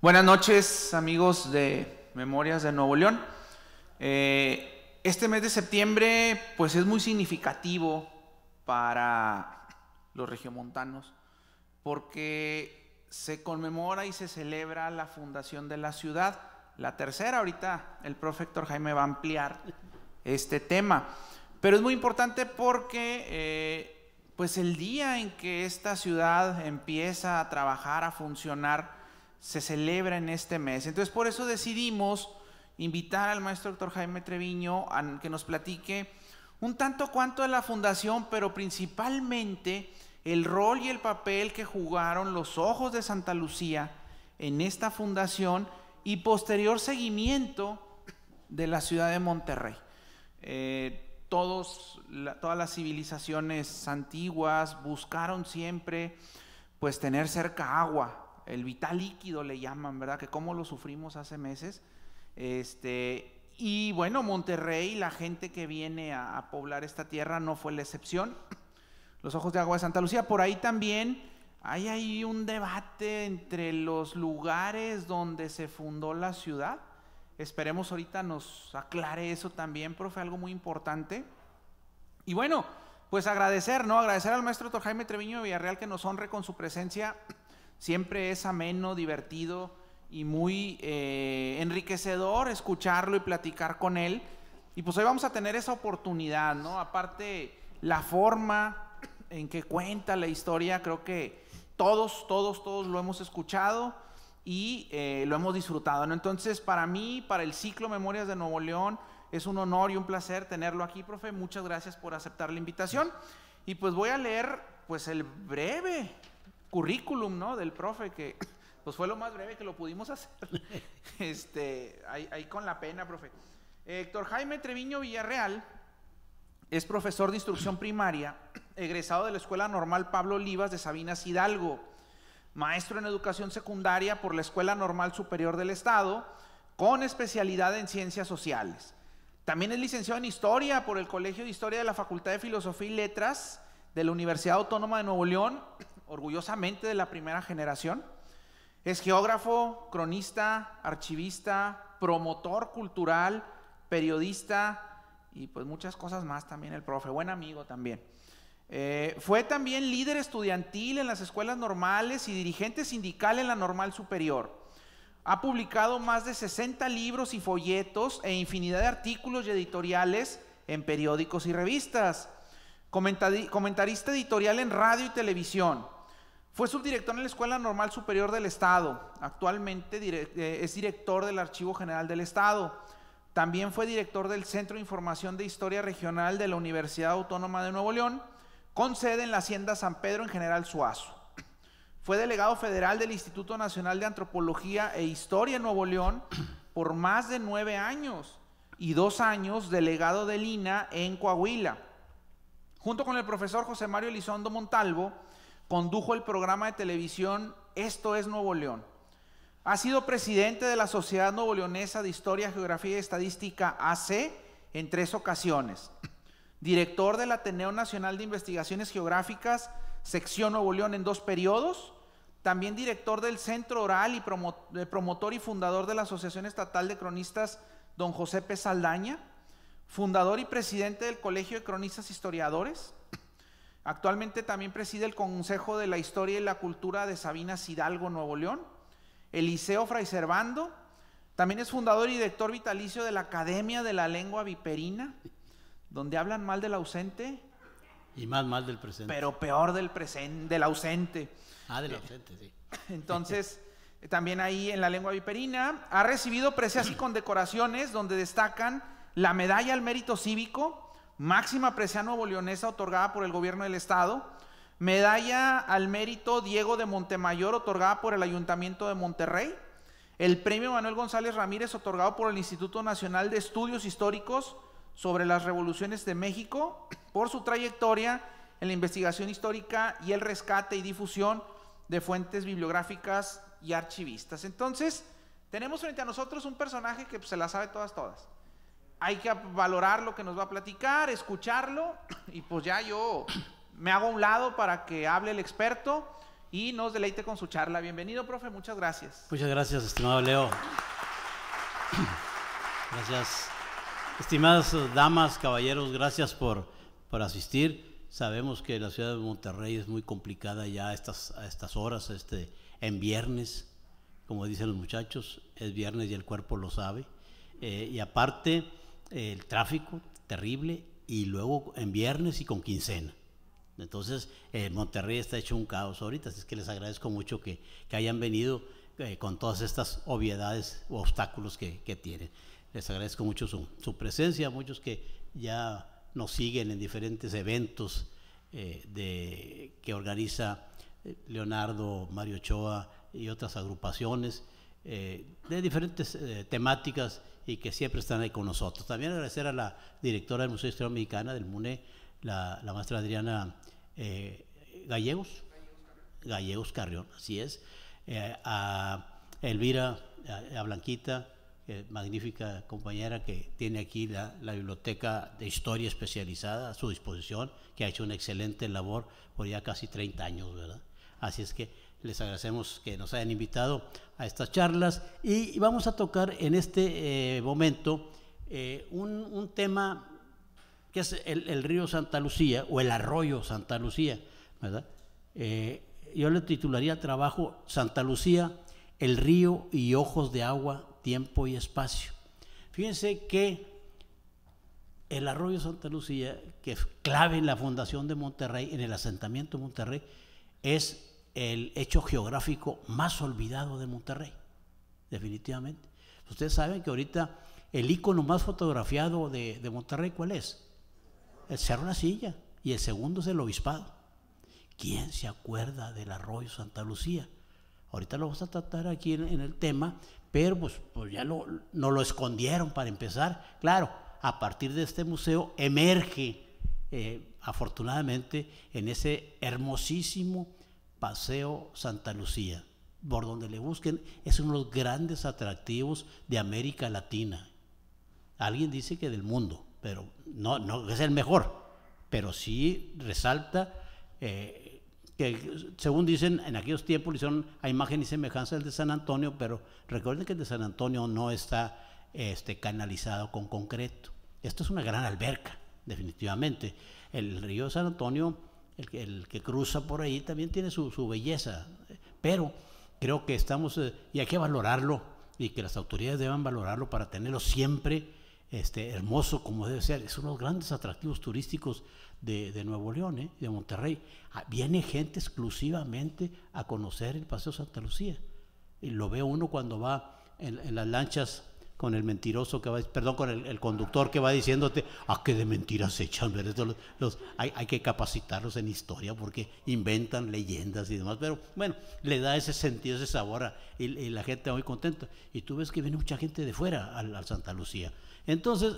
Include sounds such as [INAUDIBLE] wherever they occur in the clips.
Buenas noches amigos de Memorias de Nuevo León. Eh, este mes de septiembre pues es muy significativo para los regiomontanos porque se conmemora y se celebra la fundación de la ciudad. La tercera ahorita el Profesor Jaime va a ampliar este tema. Pero es muy importante porque eh, pues el día en que esta ciudad empieza a trabajar, a funcionar, se celebra en este mes. Entonces por eso decidimos invitar al maestro doctor Jaime Treviño a que nos platique un tanto cuanto de la fundación, pero principalmente el rol y el papel que jugaron los ojos de Santa Lucía en esta fundación y posterior seguimiento de la ciudad de Monterrey. Eh, todos, todas las civilizaciones antiguas buscaron siempre pues tener cerca agua, el vital líquido le llaman, ¿verdad? Que cómo lo sufrimos hace meses. Este, y bueno, Monterrey, la gente que viene a, poblar esta tierra no fue la excepción. [CLEARS THROAT] Los ojos de agua de Santa Lucía, por ahí también hay ahí un debate entre los lugares donde se fundó la ciudad. Esperemos ahorita nos aclare eso también, profe, algo muy importante. Y bueno, pues agradecer, ¿no? Agradecer al maestro Jaime Treviño de Villarreal que nos honre con su presencia [CLEARS THROAT] Siempre es ameno, divertido y muy eh, enriquecedor escucharlo y platicar con él. Y pues hoy vamos a tener esa oportunidad, ¿no? Aparte, la forma en que cuenta la historia, creo que todos, todos, todos lo hemos escuchado y eh, lo hemos disfrutado, ¿no? Entonces, para mí, para el ciclo Memorias de Nuevo León, es un honor y un placer tenerlo aquí, profe. Muchas gracias por aceptar la invitación. Y pues voy a leer pues el breve currículum, ¿no? Del profe, que pues fue lo más breve que lo pudimos hacer. [LAUGHS] este, ahí, ahí con la pena, profe. Héctor Jaime Treviño Villarreal es profesor de instrucción primaria, egresado de la Escuela Normal Pablo Olivas de Sabinas Hidalgo, maestro en educación secundaria por la Escuela Normal Superior del Estado, con especialidad en ciencias sociales. También es licenciado en historia por el Colegio de Historia de la Facultad de Filosofía y Letras de la Universidad Autónoma de Nuevo León orgullosamente de la primera generación. Es geógrafo, cronista, archivista, promotor cultural, periodista y pues muchas cosas más también el profe, buen amigo también. Eh, fue también líder estudiantil en las escuelas normales y dirigente sindical en la normal superior. Ha publicado más de 60 libros y folletos e infinidad de artículos y editoriales en periódicos y revistas. comentarista editorial en radio y televisión fue subdirector en la Escuela Normal Superior del Estado. Actualmente eh, es director del Archivo General del Estado. También fue director del Centro de Información de Historia Regional de la Universidad Autónoma de Nuevo León, con sede en la Hacienda San Pedro en General Suazo. Fue delegado federal del Instituto Nacional de Antropología e Historia en Nuevo León por más de nueve años y dos años delegado de INAH en Coahuila. Junto con el profesor José Mario Elizondo Montalvo, Condujo el programa de televisión Esto es Nuevo León. Ha sido presidente de la Sociedad Nuevo Leonesa de Historia, Geografía y Estadística AC en tres ocasiones. Director del Ateneo Nacional de Investigaciones Geográficas, sección Nuevo León en dos periodos. También director del Centro Oral y promotor y fundador de la Asociación Estatal de Cronistas Don José P. Saldaña fundador y presidente del Colegio de Cronistas Historiadores, Actualmente también preside el Consejo de la Historia y la Cultura de Sabina Hidalgo, Nuevo León. Eliseo Liceo Fray Servando. También es fundador y director vitalicio de la Academia de la Lengua Viperina, donde hablan mal del ausente. Y más mal del presente. Pero peor del presente, del ausente. Ah, del ausente, sí. [LAUGHS] Entonces, también ahí en la lengua viperina, ha recibido precias y condecoraciones donde destacan la medalla al mérito cívico, máxima presea nuevo leonesa otorgada por el gobierno del estado, medalla al mérito Diego de Montemayor otorgada por el ayuntamiento de Monterrey, el premio Manuel González Ramírez otorgado por el Instituto Nacional de Estudios Históricos sobre las Revoluciones de México por su trayectoria en la investigación histórica y el rescate y difusión de fuentes bibliográficas y archivistas. Entonces, tenemos frente a nosotros un personaje que pues, se la sabe todas, todas hay que valorar lo que nos va a platicar, escucharlo y pues ya yo me hago a un lado para que hable el experto y nos deleite con su charla. Bienvenido, profe, muchas gracias. Muchas gracias, estimado Leo. Gracias. Estimadas damas, caballeros, gracias por, por asistir. Sabemos que la ciudad de Monterrey es muy complicada ya a estas, estas horas, este, en viernes, como dicen los muchachos, es viernes y el cuerpo lo sabe. Eh, y aparte, el tráfico terrible y luego en viernes y con quincena. Entonces, eh, Monterrey está hecho un caos ahorita, así que les agradezco mucho que, hayan venido eh, con todas estas obviedades o obstáculos que, tienen. Les agradezco mucho su, presencia, muchos que ya nos siguen en diferentes eventos eh, de, que organiza Leonardo, Mario Ochoa y otras agrupaciones de diferentes temáticas y que siempre están ahí con nosotros. También agradecer a la directora del Museo de Historia Mexicana del MUNE, la, maestra Adriana eh, Gallegos, Gallegos Carrión, así es, eh, a Elvira, a, Blanquita, magnífica compañera que tiene aquí la, la, biblioteca de historia especializada a su disposición, que ha hecho una excelente labor por ya casi 30 años, ¿verdad? Así es que les agradecemos que nos hayan invitado a estas charlas y vamos a tocar en este eh, momento eh, un, tema que es el, río Santa Lucía o el arroyo Santa Lucía, ¿verdad? Eh, yo le titularía trabajo Santa Lucía, el río y ojos de agua, tiempo y espacio. Fíjense que el arroyo Santa Lucía, que es clave en la fundación de Monterrey, en el asentamiento de Monterrey, es el hecho geográfico más olvidado de Monterrey, definitivamente. Ustedes saben que ahorita el icono más fotografiado de, Monterrey, ¿cuál es? El Cerro La Silla y el segundo es el Obispado. ¿Quién se acuerda del arroyo Santa Lucía? Ahorita lo vamos a tratar aquí en, el tema, pero pues, pues ya no lo escondieron para empezar. Claro, a partir de este museo emerge eh, afortunadamente en ese hermosísimo Paseo Santa Lucía. Por donde le busquen, es uno de los grandes atractivos de América Latina. Alguien dice que del mundo, pero no, no es el mejor, pero sí resalta eh, que, según dicen, en aquellos tiempos le hicieron a imagen y semejanza el de San Antonio, pero recuerden que el de San Antonio no está este, canalizado con concreto. Esto es una gran alberca, definitivamente. El río de San Antonio el, que cruza por ahí también tiene su, belleza, pero creo que estamos, eh, y hay que valorarlo, y que las autoridades deban valorarlo para tenerlo siempre este, hermoso como debe ser. Es uno de los grandes atractivos turísticos de, Nuevo León, ¿eh? de Monterrey. Ah, viene gente exclusivamente a conocer el Paseo Santa Lucía. Y lo ve uno cuando va en las lanchas con el mentiroso que va, perdón, con el, conductor que va diciéndote, ah, qué de mentiras echan, los, hay, hay, que capacitarlos en historia porque inventan leyendas y demás, pero bueno, le da ese sentido, ese sabor y, la gente muy contenta. Y tú ves que viene mucha gente de fuera al, Santa Lucía. Entonces,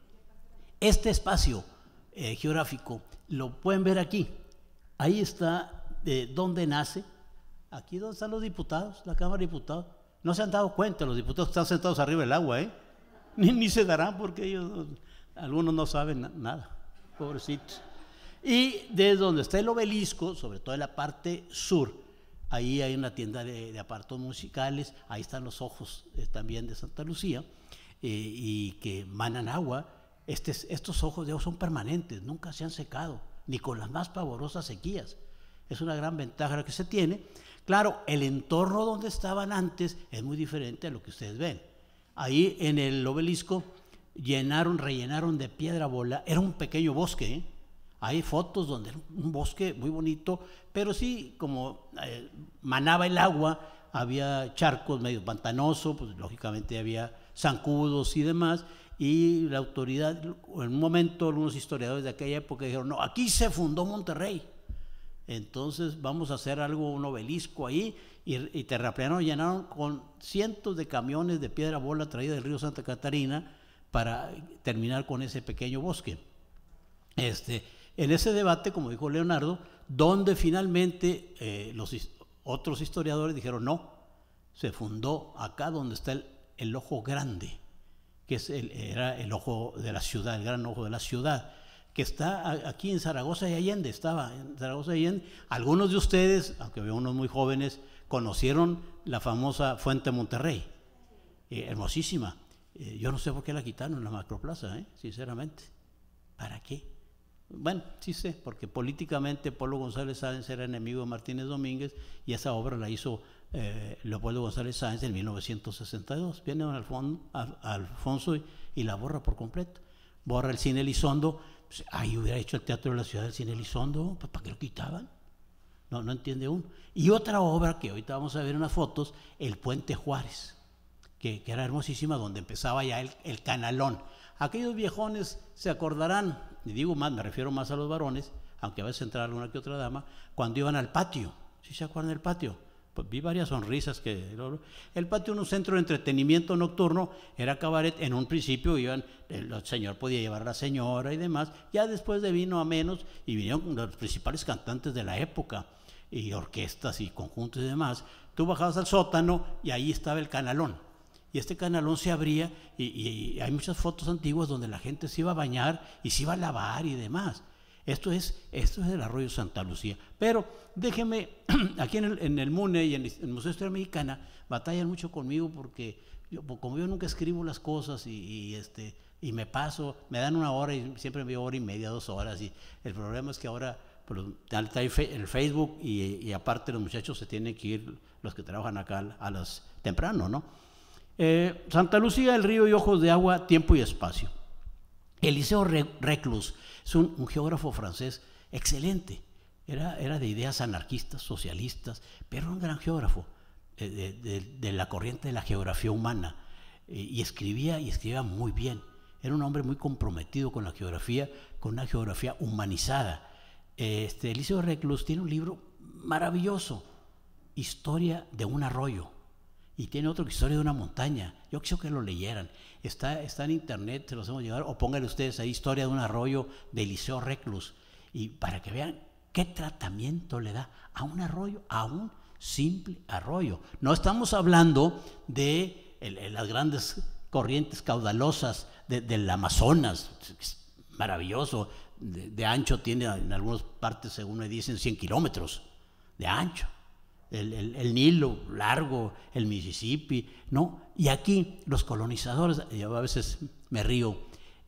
[CLEARS THROAT] este espacio eh, geográfico lo pueden ver aquí. Ahí está eh, donde nace, aquí donde están los diputados, la Cámara de Diputados no se han dado cuenta, los diputados están sentados arriba del agua, ¿eh? [LAUGHS] Ni, se darán porque ellos, algunos no saben nada, pobrecitos. Y desde donde está el obelisco, sobre todo en la parte sur, ahí hay una tienda de, apartos musicales, ahí están los ojos eh, también de Santa Lucía, eh, y que manan agua. estos ojos de son permanentes, nunca se han secado, ni con las más pavorosas sequías. Es una gran ventaja que se tiene. Claro, el entorno donde estaban antes es muy diferente a lo que ustedes ven. Ahí en el obelisco llenaron, rellenaron de piedra bola. Era un pequeño bosque. ¿eh? Hay fotos donde era un bosque muy bonito, pero sí, como eh, manaba el agua, había charcos medio pantanoso, pues lógicamente había zancudos y demás. Y la autoridad, en un momento, algunos historiadores de aquella época dijeron: No, aquí se fundó Monterrey. Entonces vamos a hacer algo, un obelisco ahí, y, y llenaron con cientos de camiones de piedra bola traída del río Santa Catarina para terminar con ese pequeño bosque. Este, en ese debate, como dijo Leonardo, donde finalmente eh, los otros historiadores dijeron, no, se fundó acá donde está el, el ojo grande, que es era el ojo de la ciudad, el gran ojo de la ciudad que está aquí en Zaragoza y Allende, estaba en Zaragoza y Allende. Algunos de ustedes, aunque veo unos muy jóvenes, conocieron la famosa Fuente Monterrey, eh, hermosísima. Eh, yo no sé por qué la quitaron en la macroplaza, eh, sinceramente. ¿Para qué? Bueno, sí sé, porque políticamente Pablo González Sáenz era enemigo de Martínez Domínguez y esa obra la hizo Leopoldo González Sáenz en 1962. Viene don Alfonso, Alfonso y la borra por completo. Borra el cine Elizondo ahí hubiera hecho el Teatro de la Ciudad del Cine Elizondo, pues, ¿para qué lo quitaban? No, no entiende uno. Y otra obra que ahorita vamos a ver en las fotos, El Puente Juárez, que, era hermosísima, donde empezaba ya el, canalón. Aquellos viejones se acordarán, y digo más, me refiero más a los varones, aunque a veces entra una que otra dama, cuando iban al patio. ¿Sí se acuerdan del patio? Pues vi varias sonrisas que... El patio, un centro de entretenimiento nocturno, era cabaret. En un principio iban, el señor podía llevar a la señora y demás. Ya después de vino a menos y vinieron los principales cantantes de la época y orquestas y conjuntos y demás. Tú bajabas al sótano y ahí estaba el canalón. Y este canalón se abría y hay muchas fotos antiguas donde la gente se iba a bañar y se iba a lavar y demás. Esto es, esto es el arroyo Santa Lucía. Pero déjenme [CLEARS THROAT] aquí en el, en MUNE y en el Museo de Historia Mexicana, batallan mucho conmigo porque yo, como yo nunca escribo las cosas y, este, y me paso, me dan una hora y siempre me hora y media, dos horas. Y el problema es que ahora pues, está el Facebook y, aparte los muchachos se tienen que ir, los que trabajan acá a las temprano, ¿no? Eh, Santa Lucía, el río y ojos de agua, tiempo y espacio. Eliseo Reclus es un, geógrafo francés excelente. Era, era, de ideas anarquistas, socialistas, pero era un gran geógrafo eh, de, la corriente de la geografía humana. Eh, y escribía y escribía muy bien. Era un hombre muy comprometido con la geografía, con una geografía humanizada. Este, Eliseo Reclus tiene un libro maravilloso, Historia de un arroyo y tiene otro historia de una montaña. Yo quiero que lo leyeran. Está, está en internet, se los hemos llevado, O pónganle ustedes ahí historia de un arroyo de Eliseo Reclus. Y para que vean qué tratamiento le da a un arroyo, a un simple arroyo. No estamos hablando de las grandes corrientes caudalosas del Amazonas. maravilloso. De, de, ancho tiene en algunas partes, según me dicen, 100 kilómetros de ancho el, Nilo largo, el Mississippi, ¿no? Y aquí los colonizadores, yo a veces me río,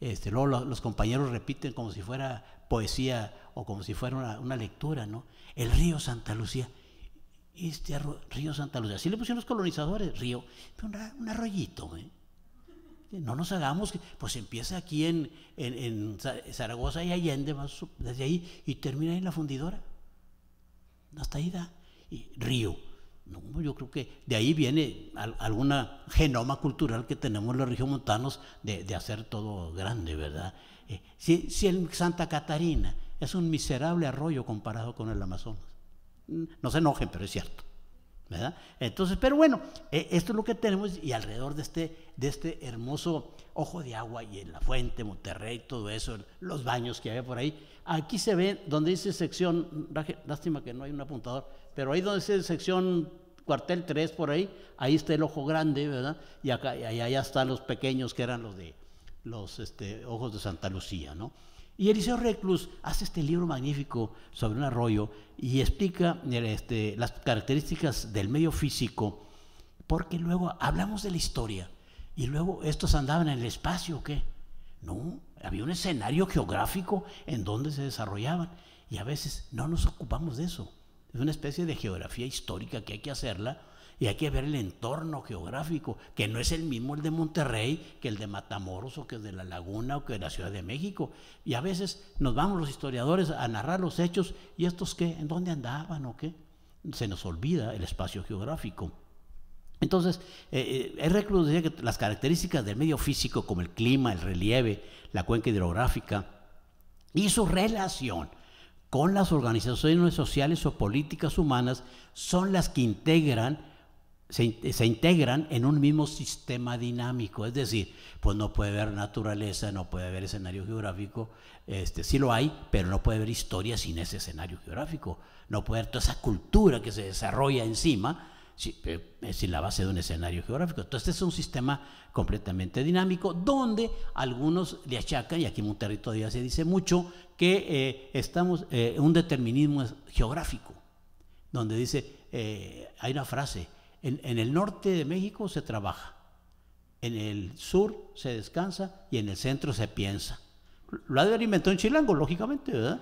este, luego los, compañeros repiten como si fuera poesía o como si fuera una, lectura, ¿no? El río Santa Lucía, este río Santa Lucía, así le pusieron los colonizadores, río, un arroyito, No nos hagamos, pues empieza aquí en, Zaragoza y Allende, más, desde ahí, y termina en la fundidora. Hasta ahí da río. No, yo creo que de ahí viene alguna genoma cultural que tenemos los regiomontanos de, de hacer todo grande, ¿verdad? Eh, si, en Santa Catarina es un miserable arroyo comparado con el Amazonas. Mm, no se enojen, pero es cierto. ¿verdad? Entonces, pero bueno, eh, esto es lo que tenemos y alrededor de este, de este hermoso ojo de agua y en la fuente, Monterrey, todo eso, los baños que hay por ahí. Aquí se ve donde dice sección, lástima que no hay un apuntador, pero ahí donde es sección cuartel 3 por ahí, ahí está el ojo grande, ¿verdad? Y acá y allá están los pequeños que eran los de los este, ojos de Santa Lucía, ¿no? Y Eliseo Reclus hace este libro magnífico sobre un arroyo y explica eh, este, las características del medio físico, porque luego hablamos de la historia y luego estos andaban en el espacio, ¿qué? No, había un escenario geográfico en donde se desarrollaban y a veces no nos ocupamos de eso. Es una especie de geografía histórica que hay que hacerla y hay que ver el entorno geográfico, que no es el mismo el de Monterrey que el de Matamoros o que el de La Laguna o que de la Ciudad de México. Y a veces nos vamos los historiadores a narrar los hechos y estos qué, en dónde andaban o qué. Se nos olvida el espacio geográfico. Entonces, eh, eh recluso decía que las características del medio físico, como el clima, el relieve, la cuenca hidrográfica, y su relación con las organizaciones sociales o políticas humanas son las que integran, se, integran en un mismo sistema dinámico. Es decir, pues no puede haber naturaleza, no puede haber escenario geográfico, este, sí lo hay, pero no puede haber historia sin ese escenario geográfico. No puede haber toda esa cultura que se desarrolla encima es la base de un escenario geográfico. Entonces este es un sistema completamente dinámico donde algunos le achacan, y aquí en Monterrey todavía se dice mucho, que eh, estamos eh, un determinismo geográfico, donde dice, eh, hay una frase, en, en el norte de México se trabaja, en el sur se descansa y en el centro se piensa. Lo ha de haber inventado en Chilango, lógicamente, ¿verdad?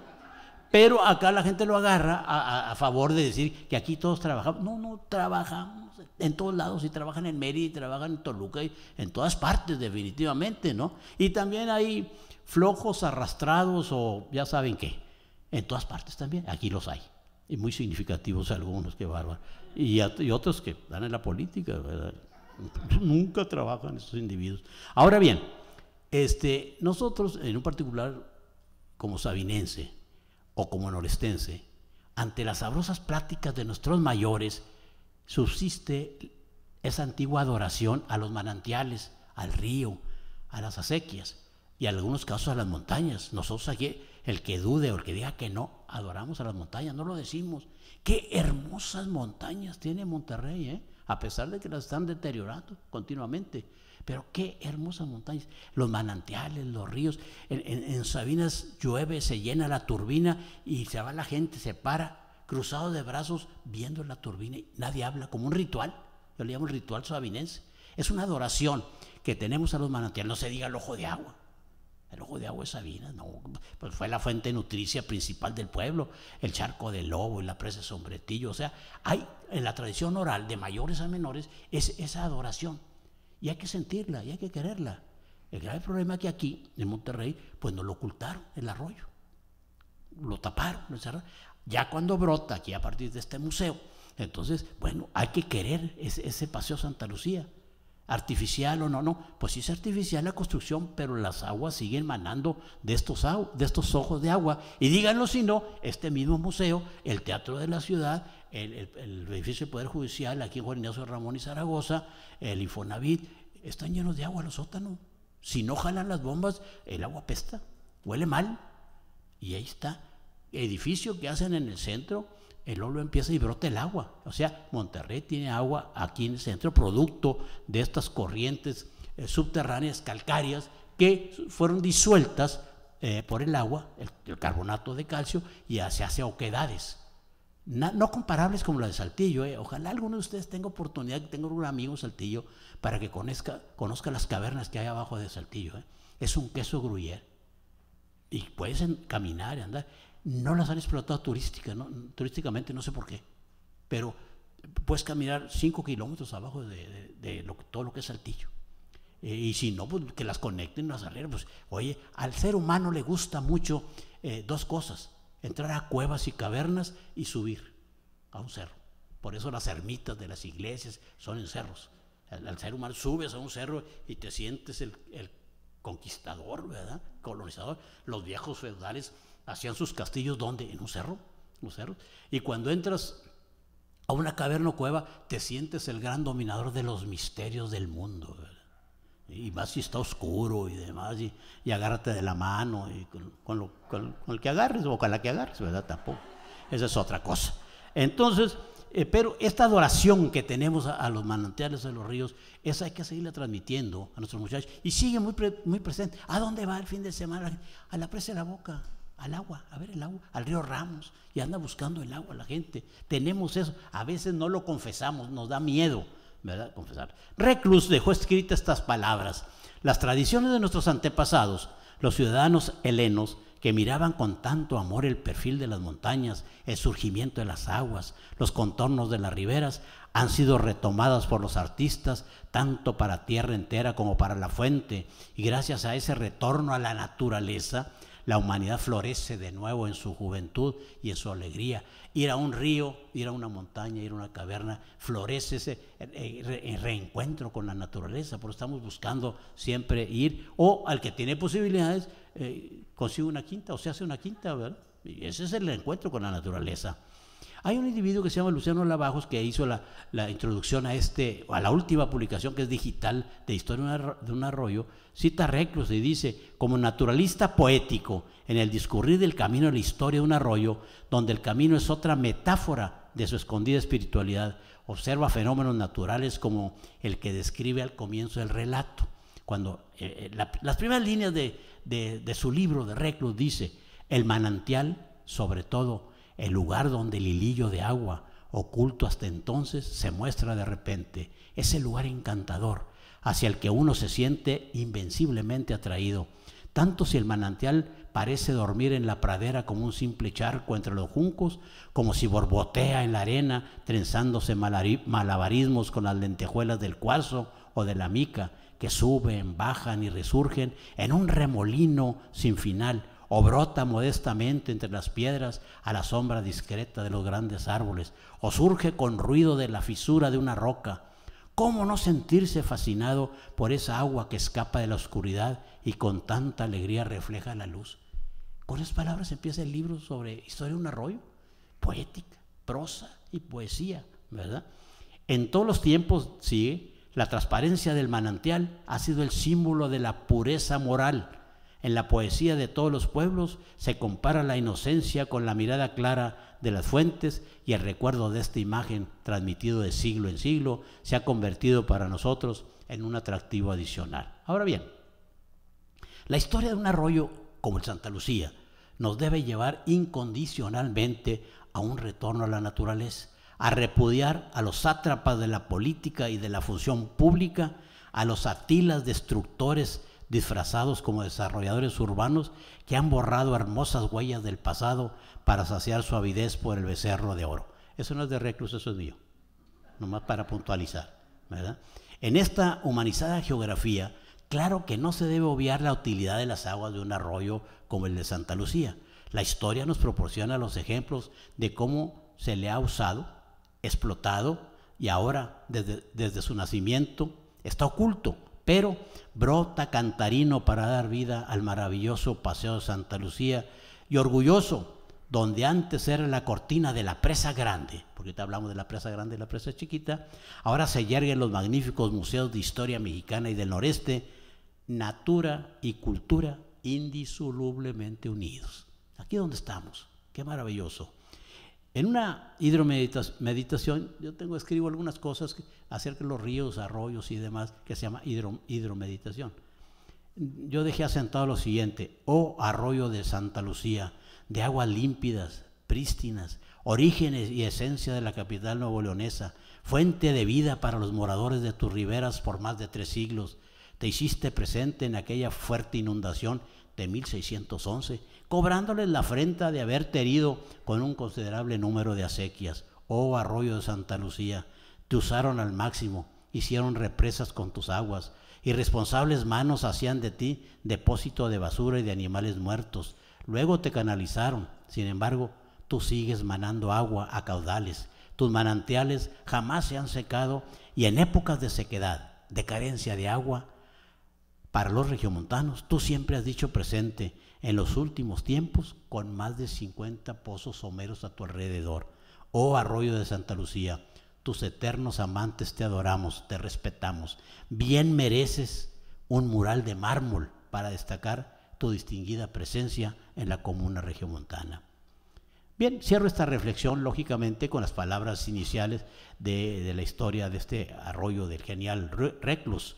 Pero acá la gente lo agarra a, favor de decir que aquí todos trabajamos. No, no, trabajamos en todos lados y trabajan en Mérida y trabajan en Toluca y en todas partes definitivamente, ¿no? Y también hay flojos, arrastrados o ya saben qué. En todas partes también, aquí los hay. Y muy significativos algunos, qué bárbaro. Y, otros que dan en la política, ¿verdad? Nunca trabajan esos individuos. Ahora bien, este, nosotros, en un particular como sabinense, o como norestense, ante las sabrosas prácticas de nuestros mayores, subsiste esa antigua adoración a los manantiales, al río, a las acequias y en algunos casos a las montañas. Nosotros aquí, el que dude o el que diga que no, adoramos a las montañas, no lo decimos. Qué hermosas montañas tiene Monterrey, ¿eh? a pesar de que las están deteriorando continuamente. Pero qué hermosas montañas, los manantiales, los ríos. En, Sabinas llueve, se llena la turbina y se va la gente, se para, cruzado de brazos, viendo la turbina y nadie habla, como un ritual. Yo le llamo ritual sabinense. Es una adoración que tenemos a los manantiales, no se diga el ojo de agua. El ojo de agua es Sabinas, no, pues fue la fuente nutricia principal del pueblo, el charco del lobo y la presa de sombretillo. O sea, hay en la tradición oral de mayores a menores es esa adoración y hay que sentirla y hay que quererla. El grave problema es que aquí, en Monterrey, pues nos lo ocultaron el arroyo, lo taparon, lo cerraron. Ya cuando brota aquí a partir de este museo, entonces, bueno, hay que querer ese, ese paseo Santa Lucía artificial o no, no, pues sí es artificial la construcción, pero las aguas siguen manando de estos, de estos ojos de agua. Y díganlo si no, este mismo museo, el Teatro de la Ciudad, el, edificio del Poder Judicial, aquí en Juan Ignacio Ramón y Zaragoza, el Infonavit, están llenos de agua los sótanos. Si no jalan las bombas, el agua pesta, huele mal. Y ahí está, edificio que hacen en el centro, el oro empieza y brota el agua. O sea, Monterrey tiene agua aquí en el centro, producto de estas corrientes eh, subterráneas calcáreas que fueron disueltas eh, por el agua, el, carbonato de calcio, y se hace oquedades. no comparables como la de Saltillo. Eh. Ojalá alguno de ustedes tenga oportunidad, que tenga un amigo Saltillo, para que conozca, conozca las cavernas que hay abajo de Saltillo. Es un queso gruyer Y puedes caminar y andar no las han explotado turística, turísticamente, no sé por qué, pero puedes caminar 5 kilómetros abajo de, de, todo lo que es Saltillo. Eh, y si no, pues que las conecten las arreglen, Pues, oye, al ser humano le gusta mucho eh, dos cosas, entrar a cuevas y cavernas y subir a un cerro. Por eso las ermitas de las iglesias son en cerros. Al, ser humano subes a un cerro y te sientes el, el conquistador, ¿verdad? Colonizador. Los viejos feudales hacían sus castillos donde, En un cerro, Y cuando entras a una caverna o cueva, te sientes el gran dominador de los misterios del mundo. Y más si está oscuro y demás, y, agárrate de la mano, y con, el que agarres o con la que agarres, ¿verdad? Tampoco. Esa es otra cosa. Entonces, eh, pero esta adoración que tenemos a, los manantiales de los ríos, esa hay que seguirla transmitiendo a nuestros muchachos. Y sigue muy, muy presente. ¿A dónde va el fin de semana? A la presa de la boca al agua, a ver el agua, al río Ramos, y anda buscando el agua la gente. Tenemos eso, a veces no lo confesamos, nos da miedo, ¿verdad? Confesar. Reclus dejó escritas estas palabras. Las tradiciones de nuestros antepasados, los ciudadanos helenos, que miraban con tanto amor el perfil de las montañas, el surgimiento de las aguas, los contornos de las riberas, han sido retomadas por los artistas, tanto para tierra entera como para la fuente, y gracias a ese retorno a la naturaleza, la humanidad florece de nuevo en su juventud y en su alegría. Ir a un río, ir a una montaña, ir a una caverna, florece ese eh, eh, reencuentro con la naturaleza, por estamos buscando siempre ir, o al que tiene posibilidades, eh, consigue una quinta o se hace una quinta, ¿verdad? Y ese es el reencuentro con la naturaleza. Hay un individuo que se llama Luciano Lavajos que hizo la, introducción a este, a la última publicación que es digital de Historia de un Arroyo, cita Reclus y dice, como naturalista poético, en el discurrir del camino de la historia de un arroyo, donde el camino es otra metáfora de su escondida espiritualidad, observa fenómenos naturales como el que describe al comienzo del relato. Cuando eh, eh, las primeras líneas de, de su libro de Reclus dice, el manantial, sobre todo, el lugar donde el hilillo de agua, oculto hasta entonces, se muestra de repente. Ese lugar encantador hacia el que uno se siente invenciblemente atraído, tanto si el manantial parece dormir en la pradera como un simple charco entre los juncos, como si borbotea en la arena, trenzándose malabarismos con las lentejuelas del cuarzo o de la mica, que suben, bajan y resurgen en un remolino sin final o brota modestamente entre las piedras a la sombra discreta de los grandes árboles, o surge con ruido de la fisura de una roca. ¿Cómo no sentirse fascinado por esa agua que escapa de la oscuridad y con tanta alegría refleja la luz? Con esas palabras empieza el libro sobre historia de un arroyo, poética, prosa y poesía, ¿verdad? En todos los tiempos, sigue, la transparencia del manantial ha sido el símbolo de la pureza moral en la poesía de todos los pueblos se compara la inocencia con la mirada clara de las fuentes y el recuerdo de esta imagen transmitido de siglo en siglo se ha convertido para nosotros en un atractivo adicional. Ahora bien, la historia de un arroyo como el Santa Lucía nos debe llevar incondicionalmente a un retorno a la naturaleza, a repudiar a los sátrapas de la política y de la función pública, a los atilas destructores disfrazados como desarrolladores urbanos que han borrado hermosas huellas del pasado para saciar su avidez por el becerro de oro. Eso no es de recluso eso es mío. Nomás para puntualizar, ¿verdad? En esta humanizada geografía, claro que no se debe obviar la utilidad de las aguas de un arroyo como el de Santa Lucía. La historia nos proporciona los ejemplos de cómo se le ha usado, explotado y ahora, desde su nacimiento, está oculto pero brota cantarino para dar vida al maravilloso Paseo de Santa Lucía y orgulloso, donde antes era la cortina de la presa grande, porque te hablamos de la presa grande y la presa chiquita, ahora se yerguen los magníficos museos de historia mexicana y del noreste, natura y cultura indisolublemente unidos. Aquí donde estamos, qué maravilloso. En una hidromeditación, yo tengo, escribo algunas cosas acerca de los ríos, arroyos y demás, que se llama hidromeditación. Yo dejé asentado lo siguiente, oh arroyo de Santa Lucía, de aguas límpidas, prístinas, orígenes y esencia de la capital nuevo leonesa, fuente de vida para los moradores de tus riberas por más de tres siglos, te hiciste presente en aquella fuerte inundación de 1611 cobrándoles la afrenta de haberte herido con un considerable número de acequias. Oh arroyo de Santa Lucía, te usaron al máximo, hicieron represas con tus aguas, irresponsables manos hacían de ti depósito de basura y de animales muertos. Luego te canalizaron, sin embargo, tú sigues manando agua a caudales, tus manantiales jamás se han secado y en épocas de sequedad, de carencia de agua, para los regiomontanos, tú siempre has dicho presente en los últimos tiempos con más de 50 pozos someros a tu alrededor. Oh arroyo de Santa Lucía, tus eternos amantes te adoramos, te respetamos. Bien mereces un mural de mármol para destacar tu distinguida presencia en la comuna regiomontana. Bien, cierro esta reflexión lógicamente con las palabras iniciales de, la historia de este arroyo del genial Reclus.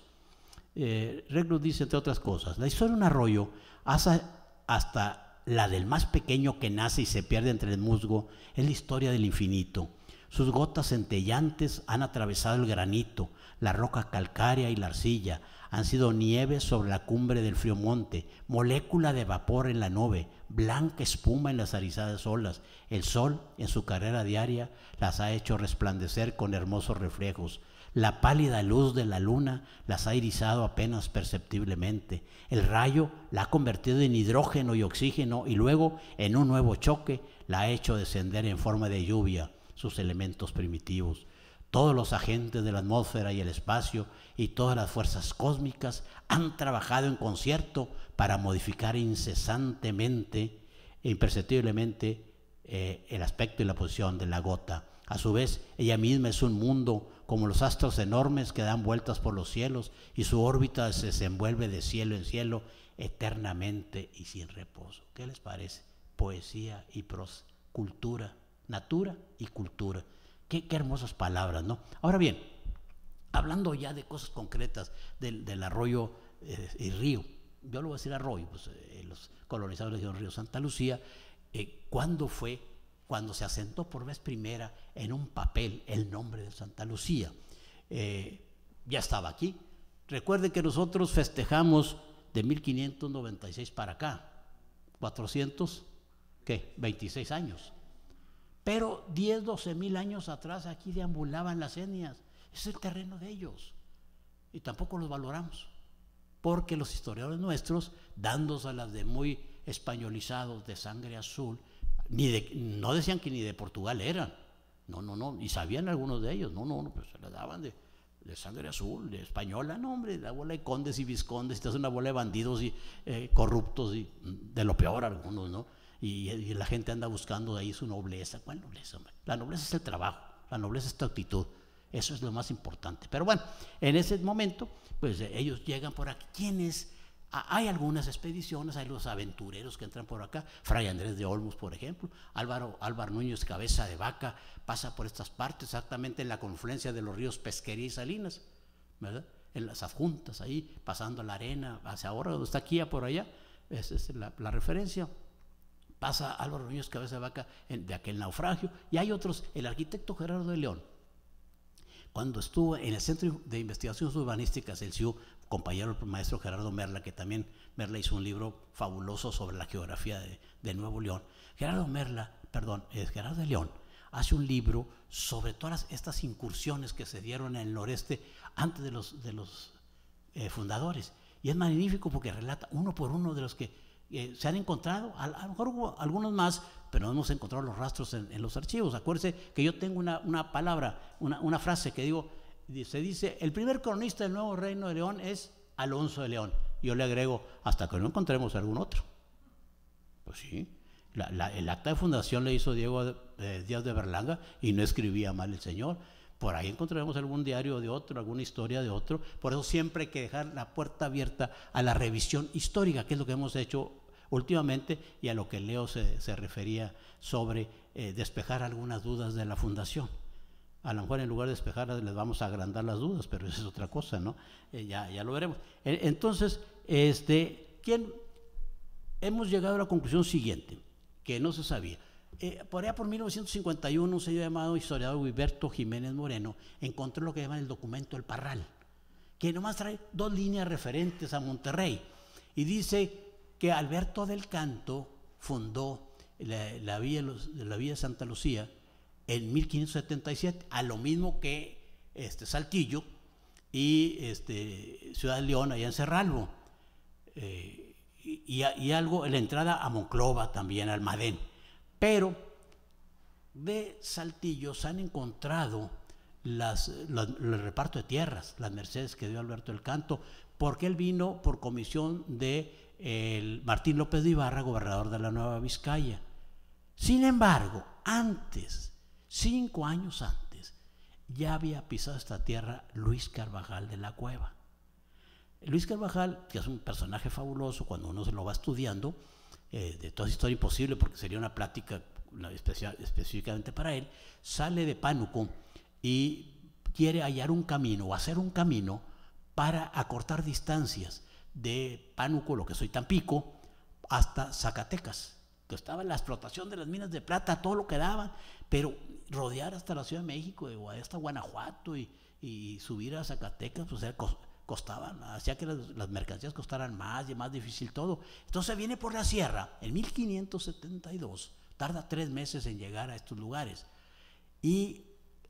Eh, Reclus dice, entre otras cosas, la historia de un arroyo hace hasta la del más pequeño que nace y se pierde entre el musgo, es la historia del infinito. Sus gotas centellantes han atravesado el granito, la roca calcárea y la arcilla, han sido nieve sobre la cumbre del frío monte, molécula de vapor en la nube, blanca espuma en las arizadas olas. El sol, en su carrera diaria, las ha hecho resplandecer con hermosos reflejos. La pálida luz de la luna las ha irisado apenas perceptiblemente. El rayo la ha convertido en hidrógeno y oxígeno y luego, en un nuevo choque, la ha hecho descender en forma de lluvia sus elementos primitivos. Todos los agentes de la atmósfera y el espacio y todas las fuerzas cósmicas han trabajado en concierto para modificar incesantemente e imperceptiblemente eh, el aspecto y la posición de la gota. A su vez, ella misma es un mundo como los astros enormes que dan vueltas por los cielos y su órbita se desenvuelve de cielo en cielo eternamente y sin reposo. ¿Qué les parece? Poesía y prosa, cultura, natura y cultura. Qué, hermosas palabras, ¿no? Ahora bien, hablando ya de cosas concretas del, arroyo eh, y río, yo lo voy a decir arroyo, pues, eh, los colonizadores dijeron Río Santa Lucía, eh, ¿cuándo fue cuando se asentó por vez primera en un papel el nombre de Santa Lucía. Eh, ya estaba aquí. Recuerde que nosotros festejamos de 1596 para acá, 400, ¿qué? 26 años. Pero 10, 12 mil años atrás aquí deambulaban las etnias. Es el terreno de ellos. Y tampoco los valoramos. Porque los historiadores nuestros, dándose a las de muy españolizados, de sangre azul, ni de, no decían que ni de Portugal eran. No, no, no. Y sabían algunos de ellos. No, no, no, pues se le daban de, sangre azul, de española. No, hombre, la bola de condes y viscondes. Te hacen una bola de bandidos y eh, corruptos y de lo peor algunos, ¿no? Y, la gente anda buscando ahí su nobleza. ¿Cuál nobleza, hombre? La nobleza es el trabajo. La nobleza es tu actitud. Eso es lo más importante. Pero bueno, en ese momento, pues ellos llegan por aquí. ¿Quién es? Ah, hay algunas expediciones, hay los aventureros que entran por acá, Fray Andrés de Olmos, por ejemplo, Álvaro, Álvaro Núñez Cabeza de Vaca pasa por estas partes, exactamente en la confluencia de los ríos Pesquería y Salinas, ¿verdad? En las adjuntas, ahí, pasando la arena, hacia ahora, donde está aquí, por allá, esa es la, referencia. Pasa Álvaro Núñez Cabeza de Vaca de aquel naufragio, y hay otros, el arquitecto Gerardo de León, cuando estuvo en el Centro de Investigaciones Urbanísticas, el CIU, compañero el maestro Gerardo Merla, que también Merla hizo un libro fabuloso sobre la geografía de, Nuevo León. Gerardo Merla, perdón, es Gerardo de León, hace un libro sobre todas estas incursiones que se dieron en el noreste antes de los, de los eh, fundadores. Y es magnífico porque relata uno por uno de los que eh, se han encontrado, a, a, lo mejor algunos más pero no hemos encontrado los rastros en, los archivos. Acuérdense que yo tengo una, palabra, una, frase que digo, se dice, el primer cronista del nuevo reino de León es Alonso de León. Yo le agrego, hasta que no encontremos algún otro. Pues sí, el acta de fundación le hizo Diego Díaz de Berlanga y no escribía mal el señor. Por ahí encontraremos algún diario de otro, alguna historia de otro. Por eso siempre hay que dejar la puerta abierta a la revisión histórica, que es lo que hemos hecho últimamente y a lo que Leo se, refería sobre eh, despejar algunas dudas de la fundación. A lo mejor en lugar de despejarlas les vamos a agrandar las dudas, pero eso es otra cosa, ¿no? Eh, ya, lo veremos. E, entonces, este, ¿quién? hemos llegado a la conclusión siguiente, que no se sabía. Eh, por allá por 1951, un señor llamado historiador Huberto Jiménez Moreno encontró lo que llaman el documento El Parral, que nomás trae dos líneas referentes a Monterrey. Y dice que Alberto del Canto fundó la, vía de la Santa Lucía en 1577, a lo mismo que este, Saltillo y este, Ciudad de León, allá en Cerralbo. Eh, y, algo algo, la entrada a Monclova también, a Almadén. Pero de Saltillo se han encontrado las, el reparto de tierras, las mercedes que dio Alberto del Canto, porque él vino por comisión de el Martín López de Ibarra, gobernador de la Nueva Vizcaya. Sin embargo, antes, cinco años antes, ya había pisado esta tierra Luis Carvajal de la Cueva. Luis Carvajal, que es un personaje fabuloso, cuando uno se lo va estudiando, eh, de toda historia imposible, porque sería una plática específicamente para él, sale de Pánuco y quiere hallar un camino o hacer un camino para acortar distancias de Pánuco, lo que soy Tampico, hasta Zacatecas, que estaba la explotación de las minas de plata, todo lo que daban, pero rodear hasta la Ciudad de México, o hasta Guanajuato y, subir a Zacatecas, pues sea, costaban, hacía que las, las, mercancías costaran más y más difícil todo. Entonces viene por la sierra, en 1572, tarda tres meses en llegar a estos lugares. Y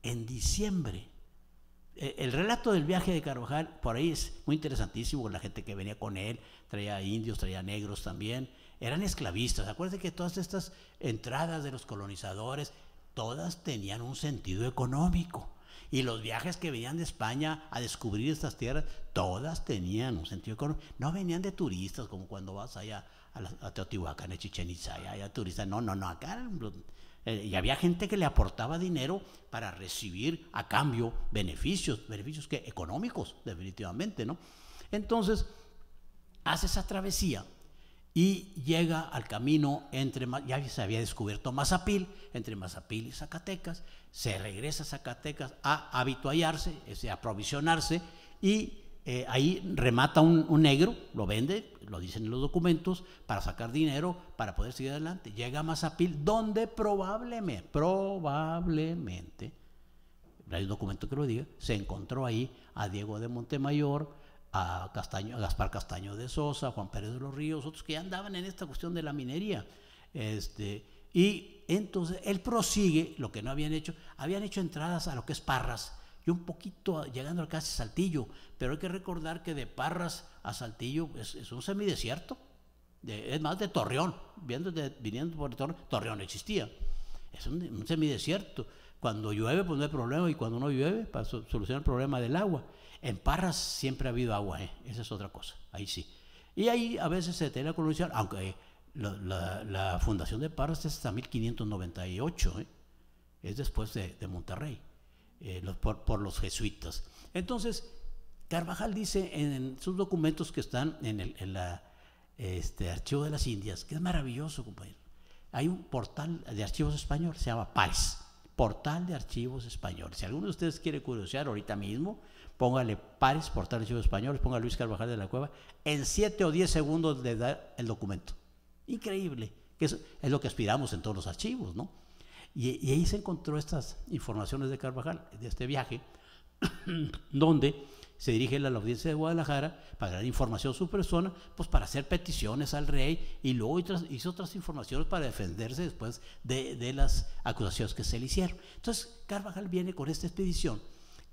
en diciembre eh, el relato del viaje de Carvajal, por ahí es muy interesantísimo, la gente que venía con él, traía indios, traía negros también, eran esclavistas. Acuérdense que todas estas entradas de los colonizadores, todas tenían un sentido económico. Y los viajes que venían de España a descubrir estas tierras, todas tenían un sentido económico. No venían de turistas, como cuando vas allá a, Teotihuacán, a Chichen Itza, allá, turistas. No, no, no, acá eran eh, y había gente que le aportaba dinero para recibir a cambio beneficios, beneficios que, económicos, definitivamente, ¿no? Entonces, hace esa travesía y llega al camino entre, ya se había descubierto Mazapil, entre Mazapil y Zacatecas, se regresa a Zacatecas a habituallarse, a aprovisionarse y eh, ahí remata un, negro, lo vende, lo dicen en los documentos, para sacar dinero, para poder seguir adelante. Llega a Mazapil, donde probablemente, probablemente, hay un documento que lo diga, se encontró ahí a Diego de Montemayor, a, Castaño, Gaspar Castaño de Sosa, Juan Pérez de los Ríos, otros que andaban en esta cuestión de la minería. Este, y entonces él prosigue lo que no habían hecho, habían hecho entradas a lo que es Parras, y un poquito llegando casi a Saltillo, pero hay que recordar que de Parras a Saltillo es, un semidesierto, es más de Torreón, viendo viniendo por Torreón, Torreón existía, es un, semidesierto. Cuando llueve, pues no hay problema, y cuando no llueve, para solucionar el problema del agua. En Parras siempre ha habido agua, ¿eh? esa es otra cosa, ahí sí. Y ahí a veces se tiene la colonización, aunque eh, la, fundación de Parras es hasta 1598, ¿eh? es después de Monterrey. Eh, por, los jesuitas. Entonces, Carvajal dice en, sus documentos que están en el este, Archivo de las Indias, que es maravilloso, compañero. Hay un portal de archivos español, se llama Pares, Portal de Archivos Españoles. Si alguno de ustedes quiere curiosear ahorita mismo, póngale Pares, Portal de Archivos Españoles, ponga Luis Carvajal de la Cueva, en 7 o 10 segundos le da el documento. Increíble, que es lo que aspiramos en todos los archivos, ¿no? Y, ahí se encontró estas informaciones de Carvajal, de este viaje, [CLEARS THROAT] donde se dirige a la audiencia de Guadalajara para dar información a su persona, pues para hacer peticiones al rey y luego hizo otras informaciones para defenderse después de, de las acusaciones que se le hicieron. Entonces Carvajal viene con esta expedición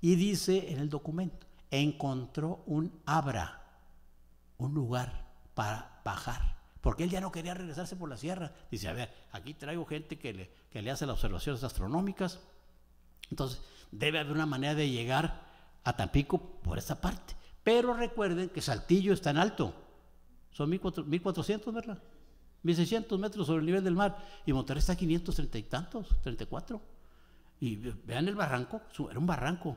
y dice en el documento, encontró un abra, un lugar para bajar porque él ya no quería regresarse por la sierra. Dice, a ver, aquí traigo gente que le, hace las observaciones astronómicas, entonces debe haber una manera de llegar a Tampico por esa parte. Pero recuerden que Saltillo está en alto, son 1400, ¿verdad? 1600 metros sobre el nivel del mar, y Monterrey está a 530 y tantos, 34. Y vean el barranco, era un barranco.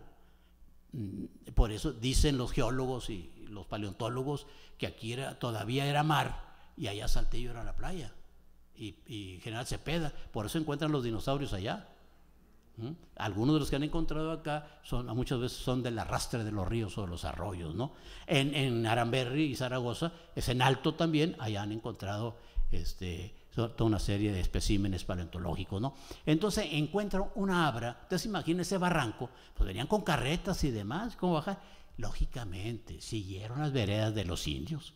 Mm, por eso dicen los geólogos y los paleontólogos que aquí todavía era mar y allá Saltillo era la playa. Y, General Cepeda, por eso encuentran los dinosaurios allá. ¿Mm? Algunos de los que han encontrado acá son, muchas veces son del arrastre de los ríos o de los arroyos, ¿no? En, en Aramberri y Zaragoza, es en alto también, allá han encontrado este, toda una serie de especímenes paleontológicos, ¿no? Entonces encuentran una abra, entonces imagínense ese barranco, pues venían con carretas y demás, ¿cómo bajar? Lógicamente, siguieron las veredas de los indios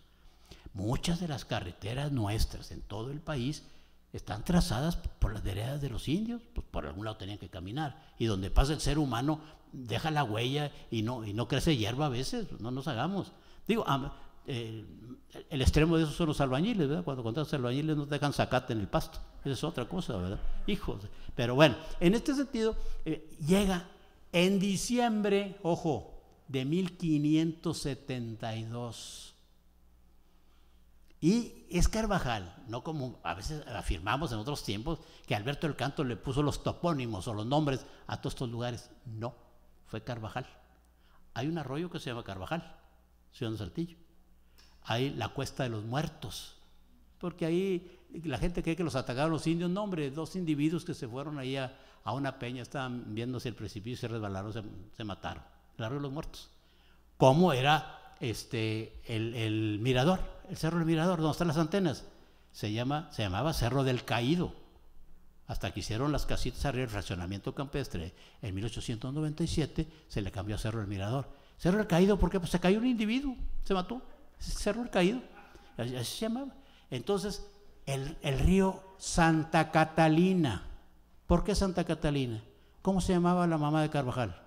Muchas de las carreteras nuestras en todo el país están trazadas por las veredas de los indios, pues por algún lado tenían que caminar. Y donde pasa el ser humano, deja la huella y no, y no crece hierba a veces, pues, no nos hagamos. Digo, eh, el extremo de eso son los albañiles, ¿verdad? Cuando contamos albañiles nos dejan sacate en el pasto. Esa es otra cosa, ¿verdad? Hijos. Pero bueno, en este sentido, eh, llega en diciembre, ojo, de 1572 y es Carvajal, no como a veces afirmamos en otros tiempos que Alberto del Canto le puso los topónimos o los nombres a todos estos lugares. No, fue Carvajal. Hay un arroyo que se llama Carvajal, Ciudad de Saltillo. Hay la Cuesta de los Muertos, porque ahí la gente cree que los atacaron los indios. No, hombre, dos individuos que se fueron ahí a, una peña, estaban viéndose el precipicio, se resbalaron, se, se mataron. El arroyo de los Muertos. ¿Cómo era este, el, mirador, el cerro del mirador, donde están las antenas. Se, llama, se llamaba Cerro del Caído. Hasta que hicieron las casitas arriba del fraccionamiento campestre en 1897, se le cambió a Cerro del Mirador. Cerro del Caído, ¿por qué? Pues se cayó un individuo, se mató. Cerro del Caído, así se llamaba. Entonces, el, el río Santa Catalina. ¿Por qué Santa Catalina? ¿Cómo se llamaba la mamá de Carvajal?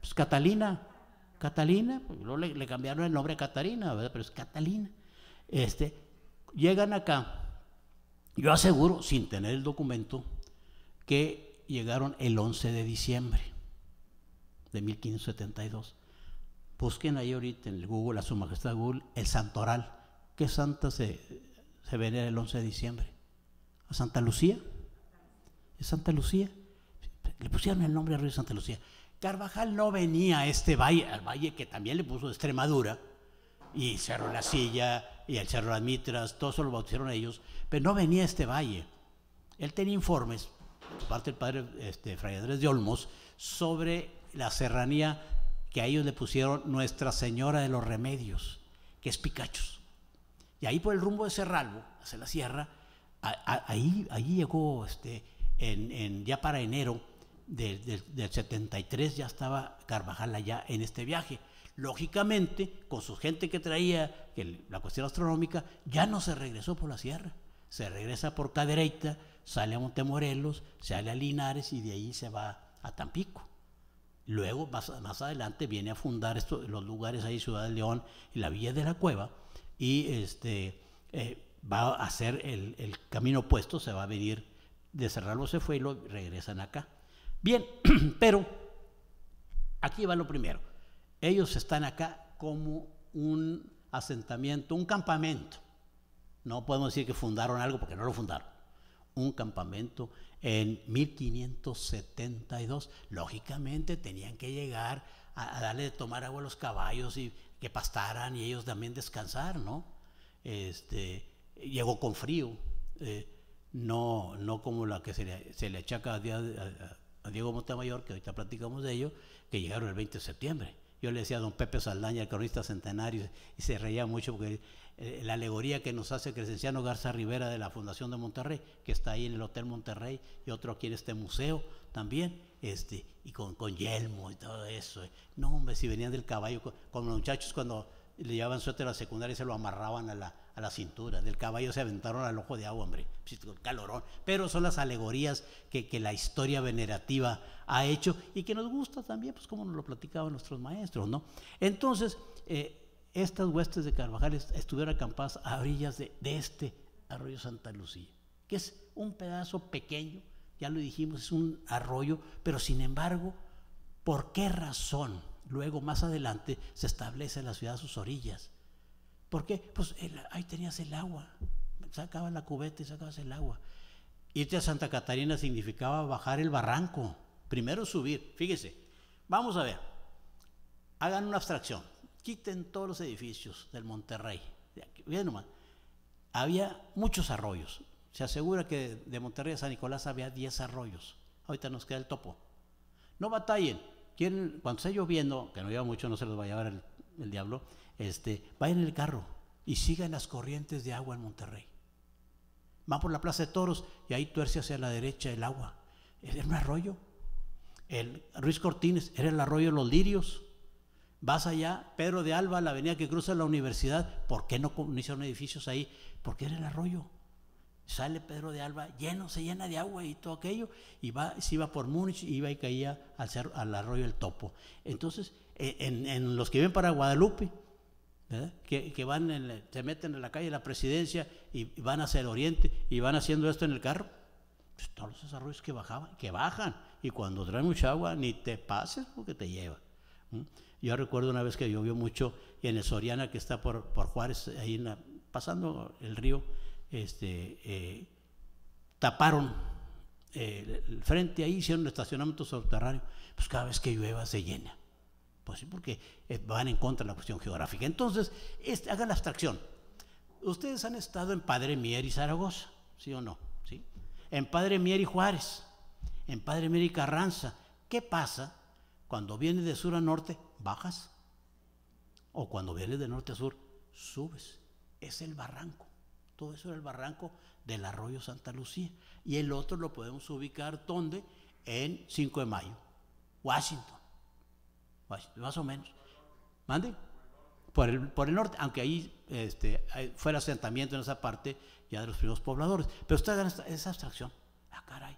Pues Catalina, Catalina, pues le, cambiaron el nombre a Catalina, ¿verdad? Pero es Catalina. Este, llegan acá, yo aseguro, sin tener el documento, que llegaron el 11 de diciembre de 1572. Busquen ahí ahorita en Google, a su majestad Google, el santoral. ¿Qué santa se, se venera el 11 de diciembre? ¿A Santa Lucía? ¿Es Santa Lucía? Le pusieron el nombre a Río Santa Lucía. Carvajal no venía a este valle, al valle que también le puso Extremadura, y Cerro La Silla, y el Cerro Las Mitras, todo eso lo bautizaron ellos, pero no venía a este valle. Él tenía informes, por parte del padre este, Fray Andrés de Olmos, sobre la serranía que a ellos le pusieron Nuestra Señora de los Remedios, que es Picachos. Y ahí por el rumbo de Cerralbo, hacia la sierra, ahí, ahí llegó, este, en, ya para enero, del 73 ya estaba Carvajal allá en este viaje. Lógicamente, con su gente que traía, que la cuestión astronómica, ya no se regresó por la sierra. Se regresa por Cadereyta, sale a Montemorelos, sale a Linares y de ahí se va a Tampico. Luego, más, adelante, viene a fundar estos, los lugares ahí, Ciudad de León y la Villa de la Cueva, y este, eh, va a hacer el, camino opuesto, se va a venir de Cerralbo, se fue y lo regresan acá. Bien, [CLEARS THROAT] pero aquí va lo primero. Ellos están acá como un asentamiento, un campamento. No podemos decir que fundaron algo porque no lo fundaron. Un campamento en 1572. Lógicamente tenían que llegar a, darle de tomar agua a los caballos y que pastaran y ellos también descansar, ¿no? Este, llegó con frío, eh, no, no como la que se le, echa cada achaca a, a, a Diego Montemayor, que ahorita platicamos de ello, que llegaron el 20 de septiembre. Yo le decía a don Pepe Saldaña, el cronista centenario, y se reía mucho porque eh, la alegoría que nos hace Crescenciano Garza Rivera de la Fundación de Monterrey, que está ahí en el Hotel Monterrey y otro aquí en este museo también, este, y con, con yelmo y todo eso. Eh. No, hombre, si venían del caballo, con, con los muchachos cuando le llevaban suéter a la secundaria y se lo amarraban a la, cintura. Del caballo se aventaron al ojo de agua, hombre. Calorón. Pero son las alegorías que, la historia venerativa ha hecho y que nos gusta también, pues como nos lo platicaban nuestros maestros, ¿no? Entonces, eh, estas huestes de Carvajal estuvieron acampadas a orillas de, de este arroyo Santa Lucía, que es un pedazo pequeño, ya lo dijimos, es un arroyo, pero sin embargo, ¿por qué razón? Luego, más adelante, se establece la ciudad a sus orillas. ¿Por qué? Pues ahí tenías el agua. Sacabas la cubeta y sacabas el agua. Irte a Santa Catarina significaba bajar el barranco. Primero subir. Fíjese, vamos a ver. Hagan una abstracción. Quiten todos los edificios del Monterrey. Había muchos arroyos. Se asegura que de Monterrey a San Nicolás había 10 arroyos. Ahorita nos queda el topo. No batallen cuando esté lloviendo, que no lleva mucho, no se los vaya a llevar el, diablo, este, va en el carro y siga en las corrientes de agua en Monterrey. va por la Plaza de Toros y ahí tuerce hacia la derecha el agua. Era un arroyo. El Ruiz Cortines era el arroyo de los lirios. Vas allá, Pedro de Alba, la avenida que cruza la universidad, ¿por qué no, no hicieron edificios ahí? Porque era el arroyo. Sale Pedro de Alba lleno, se llena de agua y todo aquello, y va, se iba por Múnich, iba y caía al, al arroyo El Topo. Entonces, e, en, los que vienen para Guadalupe, que, van, se meten en la calle de la presidencia y, van hacia el oriente y van haciendo esto en el carro. Pues, todos los arroyos que bajaban, que bajan, y cuando trae mucha agua ni te pases porque te lleva. Yo recuerdo una vez que llovió mucho en el Soriana, que está por, por Juárez, ahí pasando el río, este, eh, taparon eh, el frente ahí, hicieron un estacionamiento subterráneo, pues cada vez que llueva se llena. Pues sí, porque eh, van en contra de la cuestión geográfica. Entonces, este, hagan la abstracción. Ustedes han estado en Padre Mier y Zaragoza, ¿sí o no? ¿Sí? En Padre Mier y Juárez, en Padre Mier y Carranza. ¿Qué pasa cuando vienes de sur a norte? Bajas. O cuando vienes de norte a sur, subes. Es el barranco. Todo eso era el barranco del arroyo Santa Lucía. Y el otro lo podemos ubicar donde? En 5 de mayo, Washington. más o menos. ¿Mande? Por el, por el norte, aunque ahí este, el asentamiento en esa parte ya de los primeros pobladores. Pero ustedes dan esa abstracción. la ah, caray.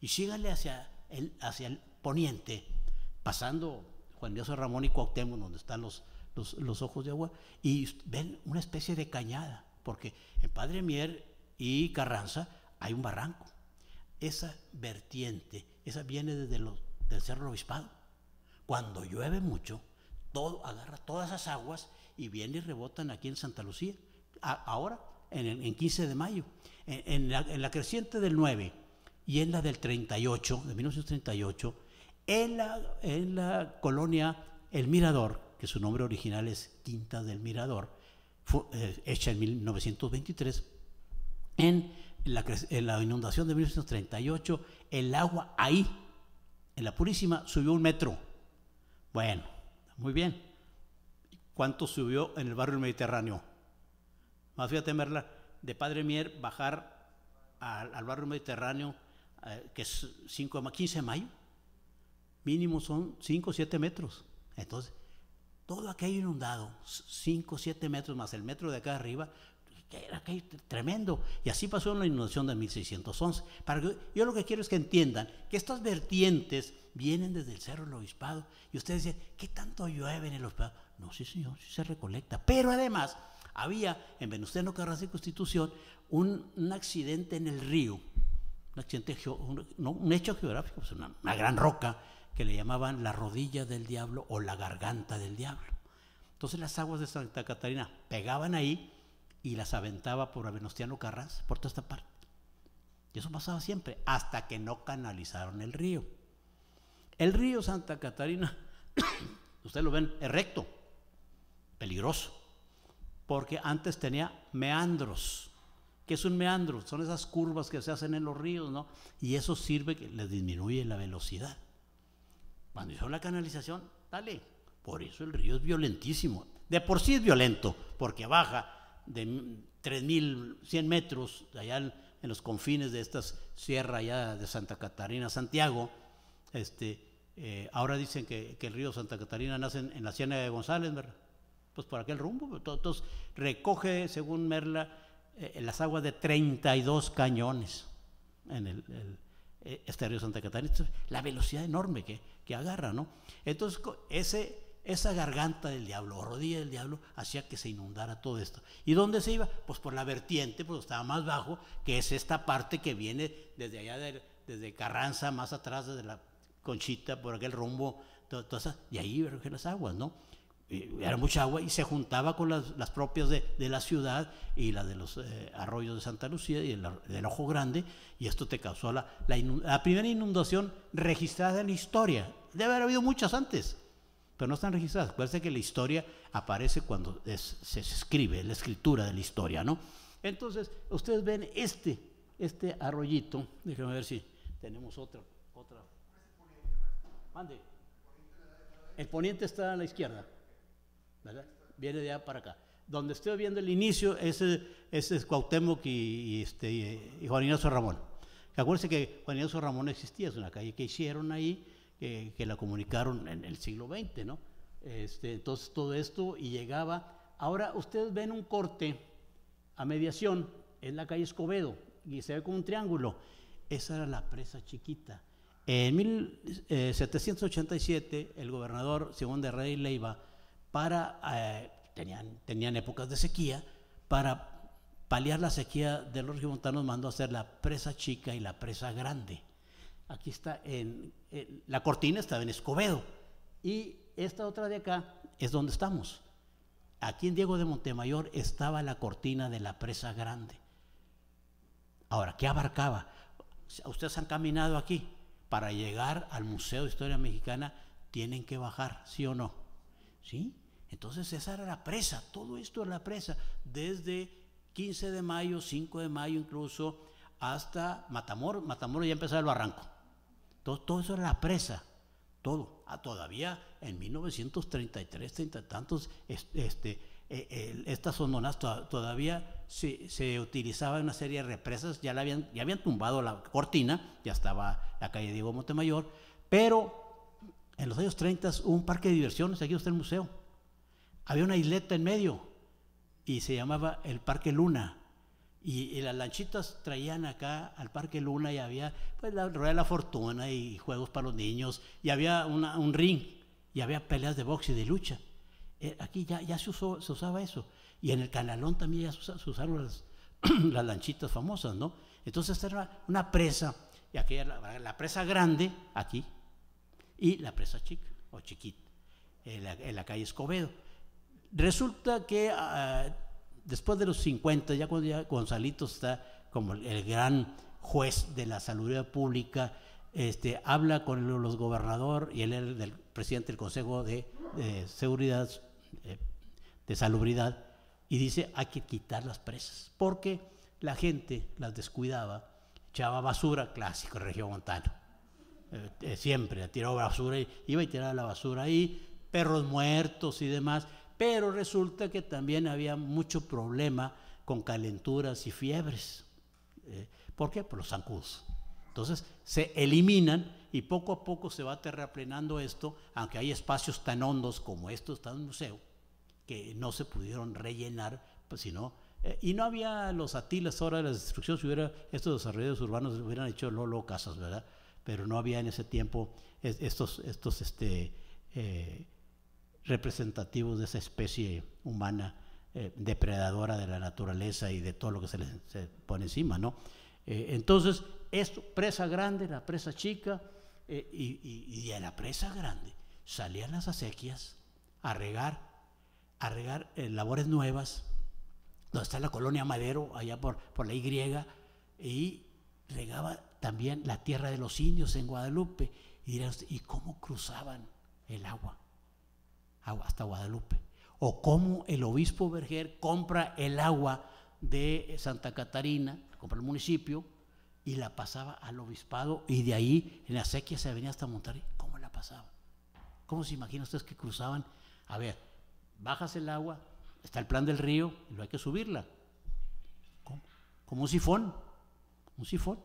Y síganle hacia el, hacia el poniente, pasando Juan Dios Ramón y Cuauhtémoc, donde están los, los, ojos de agua, y ven una especie de cañada porque en Padre Mier y Carranza hay un barranco. Esa vertiente, esa viene desde el del Cerro Obispado. Cuando llueve mucho, todo, agarra todas esas aguas y viene y rebotan aquí en Santa Lucía. ahora, en, 15 de mayo, en, la, creciente del 9 y en la del 38, de 1938, en la colonia El Mirador, que su nombre original es Quinta del Mirador, eh, hecha en 1923, en la, inundación de 1938, el agua ahí, en la Purísima, subió un metro. Bueno, muy bien. ¿Cuánto subió en el barrio Mediterráneo? Más fíjate, Merla, de Padre Mier bajar al, barrio Mediterráneo, eh, que es 5, 15 de mayo, mínimo son 5 o 7 metros. Entonces, todo aquello inundado, 5, 7 metros más el metro de acá arriba, era aquello tremendo. Y así pasó en la inundación de 1611. Para yo lo que quiero es que entiendan que estas vertientes vienen desde el Cerro del Obispado. Y ustedes dicen, ¿qué tanto llueve en el Obispado? No, sí, señor, sí se recolecta. Pero además, había en Venusteno Carranza y Constitución un, accidente en el río. Un accidente, no, un hecho geográfico, pues una gran roca que le llamaban la rodilla del diablo o la garganta del diablo. Entonces las aguas de Santa Catarina pegaban ahí y las aventaba por Avenostiano Carras por toda esta parte. Y eso pasaba siempre, hasta que no canalizaron el río. El río Santa Catarina, [COUGHS] ustedes lo ven, es recto, peligroso, porque antes tenía meandros. ¿Qué es un meandro? Son esas curvas que se hacen en los ríos, ¿no? Y eso sirve que les disminuye la velocidad. Cuando hizo la canalización, dale. Por eso el río es violentísimo. De por sí es violento, porque baja de 3.100 metros allá en los confines de estas sierra allá de Santa Catarina, Santiago. Este, eh, ahora dicen que, el río Santa Catarina nace en, la siena de González, ¿verdad? pues por aquel rumbo. Pues, entonces recoge, según Merla, eh, las aguas de 32 cañones en el eh, este río Santa Catarina, la velocidad enorme que, que agarra, ¿no? Entonces, ese, esa garganta del diablo, rodilla del diablo, hacía que se inundara todo esto. ¿Y dónde se iba? Pues por la vertiente, pues estaba más bajo, que es esta parte que viene desde allá, desde Carranza, más atrás, desde la Conchita, por aquel rumbo, todo, y ahí vergen las aguas, ¿no? era mucha agua y se juntaba con las, propias de, la ciudad y la de los eh, arroyos de Santa Lucía y el, del Ojo Grande, y esto te causó la, la, primera inundación registrada en la historia. Debe haber habido muchas antes, pero no están registradas. Acuérdense que la historia aparece cuando se, escribe, la escritura de la historia, ¿no? Entonces, ustedes ven este, este arroyito, déjenme ver si tenemos otra. otra. Mande. El poniente está a la izquierda. Viene de allá para acá. Donde estoy viendo el inicio, ese, es Cuauhtémoc y, este, Juan Ignacio Ramón. Que acuérdense que Juan Ignacio Ramón existía, es una calle que hicieron ahí, que, la comunicaron en el siglo XX, ¿no? Este, entonces todo esto y llegaba. Ahora ustedes ven un corte a mediación en la calle Escobedo y se ve como un triángulo. Esa era la presa chiquita. En 1787, eh, el gobernador Simón de Rey Leiva para, eh, tenían, tenían épocas de sequía, para paliar la sequía de los regimontanos, mandó a hacer la presa chica y la presa grande. Aquí está, en, la cortina estaba en Escobedo y esta otra de acá es donde estamos. Aquí en Diego de Montemayor estaba la cortina de la presa grande. Ahora, ¿qué abarcaba? Ustedes han caminado aquí. Para llegar al Museo de Historia Mexicana tienen que bajar, ¿sí o no? ¿Sí? Entonces esa era la presa, todo esto era la presa, desde 15 de mayo, 5 de mayo incluso, hasta Matamoros, Matamoros ya empezaba el barranco. Todo, todo eso era la presa, todo. Ah, todavía en 1933, 30 tantos, este, e, estas sononas todavía se, se, utilizaba una serie de represas, ya, la habían, ya habían tumbado la cortina, ya estaba la calle Diego Montemayor, pero en los años 30 hubo un parque de diversiones, aquí está el museo, había una isleta en medio y se llamaba el Parque Luna. Y, las lanchitas traían acá al Parque Luna y había pues, la Rueda de la Fortuna y juegos para los niños y había un ring y había peleas de box y de lucha. Eh, aquí ya, ya se, usó, se, usaba eso. Y en el canalón también ya se, usaron [CLEARS THROAT] las, lanchitas famosas, ¿no? Entonces era una, presa, y la, presa grande, aquí, y la presa chica o chiquita, en la calle Escobedo. Resulta que ah, después de los 50, ya cuando ya Gonzalito está como el gran juez de la salud pública, este, habla con los gobernadores y él era el presidente del Consejo de, Seguridad, eh, de, Salubridad, y dice hay que quitar las presas, porque la gente las descuidaba, echaba basura, clásico región montana, eh, eh, siempre tiraba basura, iba y tirar la basura ahí, perros muertos y demás, pero resulta que también había mucho problema con calenturas y fiebres. ¿eh? ¿Por qué? Por los zancudos. Entonces se eliminan y poco a poco se va terraplenando esto, aunque hay espacios tan hondos como estos, está un museo, que no se pudieron rellenar, pues sino eh, y no había los atiles ahora de la destrucción, si hubiera estos desarrollos urbanos hubieran hecho lolo casas, ¿verdad? Pero no había en ese tiempo estos, estos este, eh, representativos de esa especie humana eh, depredadora de la naturaleza y de todo lo que se les pone encima, ¿no? Eh, entonces, esto, presa grande, la presa chica, eh, y, de la presa grande salían las acequias a regar, a regar labores nuevas, donde está la colonia Madero, allá por, por la Y, y regaba también la tierra de los indios en Guadalupe. Y ¿y cómo cruzaban el agua? hasta Guadalupe. O cómo el obispo Berger compra el agua de Santa Catarina, compra el municipio, y la pasaba al obispado y de ahí en la sequía se venía hasta Monterrey. ¿Cómo la pasaba? ¿Cómo se imaginan ustedes que cruzaban? A ver, bajas el agua, está el plan del río, y lo hay que subirla. ¿Cómo? Como un sifón, un sifón.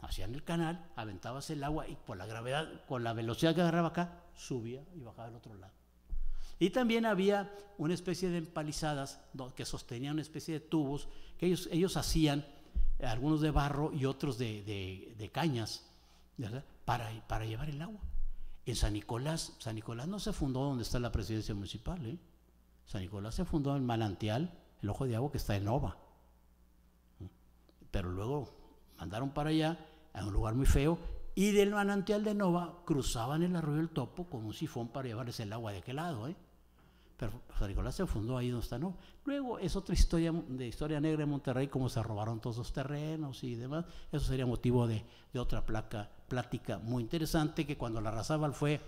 Hacían el canal, aventabas el agua y por la gravedad, con la velocidad que agarraba acá, subía y bajaba al otro lado. Y también había una especie de empalizadas que sostenían una especie de tubos que ellos, ellos hacían, eh, algunos de barro y otros de, cañas, Para, para llevar el agua. En San Nicolás, San Nicolás no se fundó donde está la presidencia municipal, ¿eh? San Nicolás se fundó en Malantial, el ojo de agua que está en Nova. Pero luego mandaron para allá, a un lugar muy feo, y del manantial de Nova cruzaban el arroyo del Topo con un sifón para llevarles el agua de aquel lado. ¿eh? Pero San Nicolás se fundó ahí donde está Nova. Luego es otra historia de historia negra de Monterrey, cómo se robaron todos los terrenos y demás. Eso sería motivo de, otra placa, plática muy interesante que cuando la arrasaba fue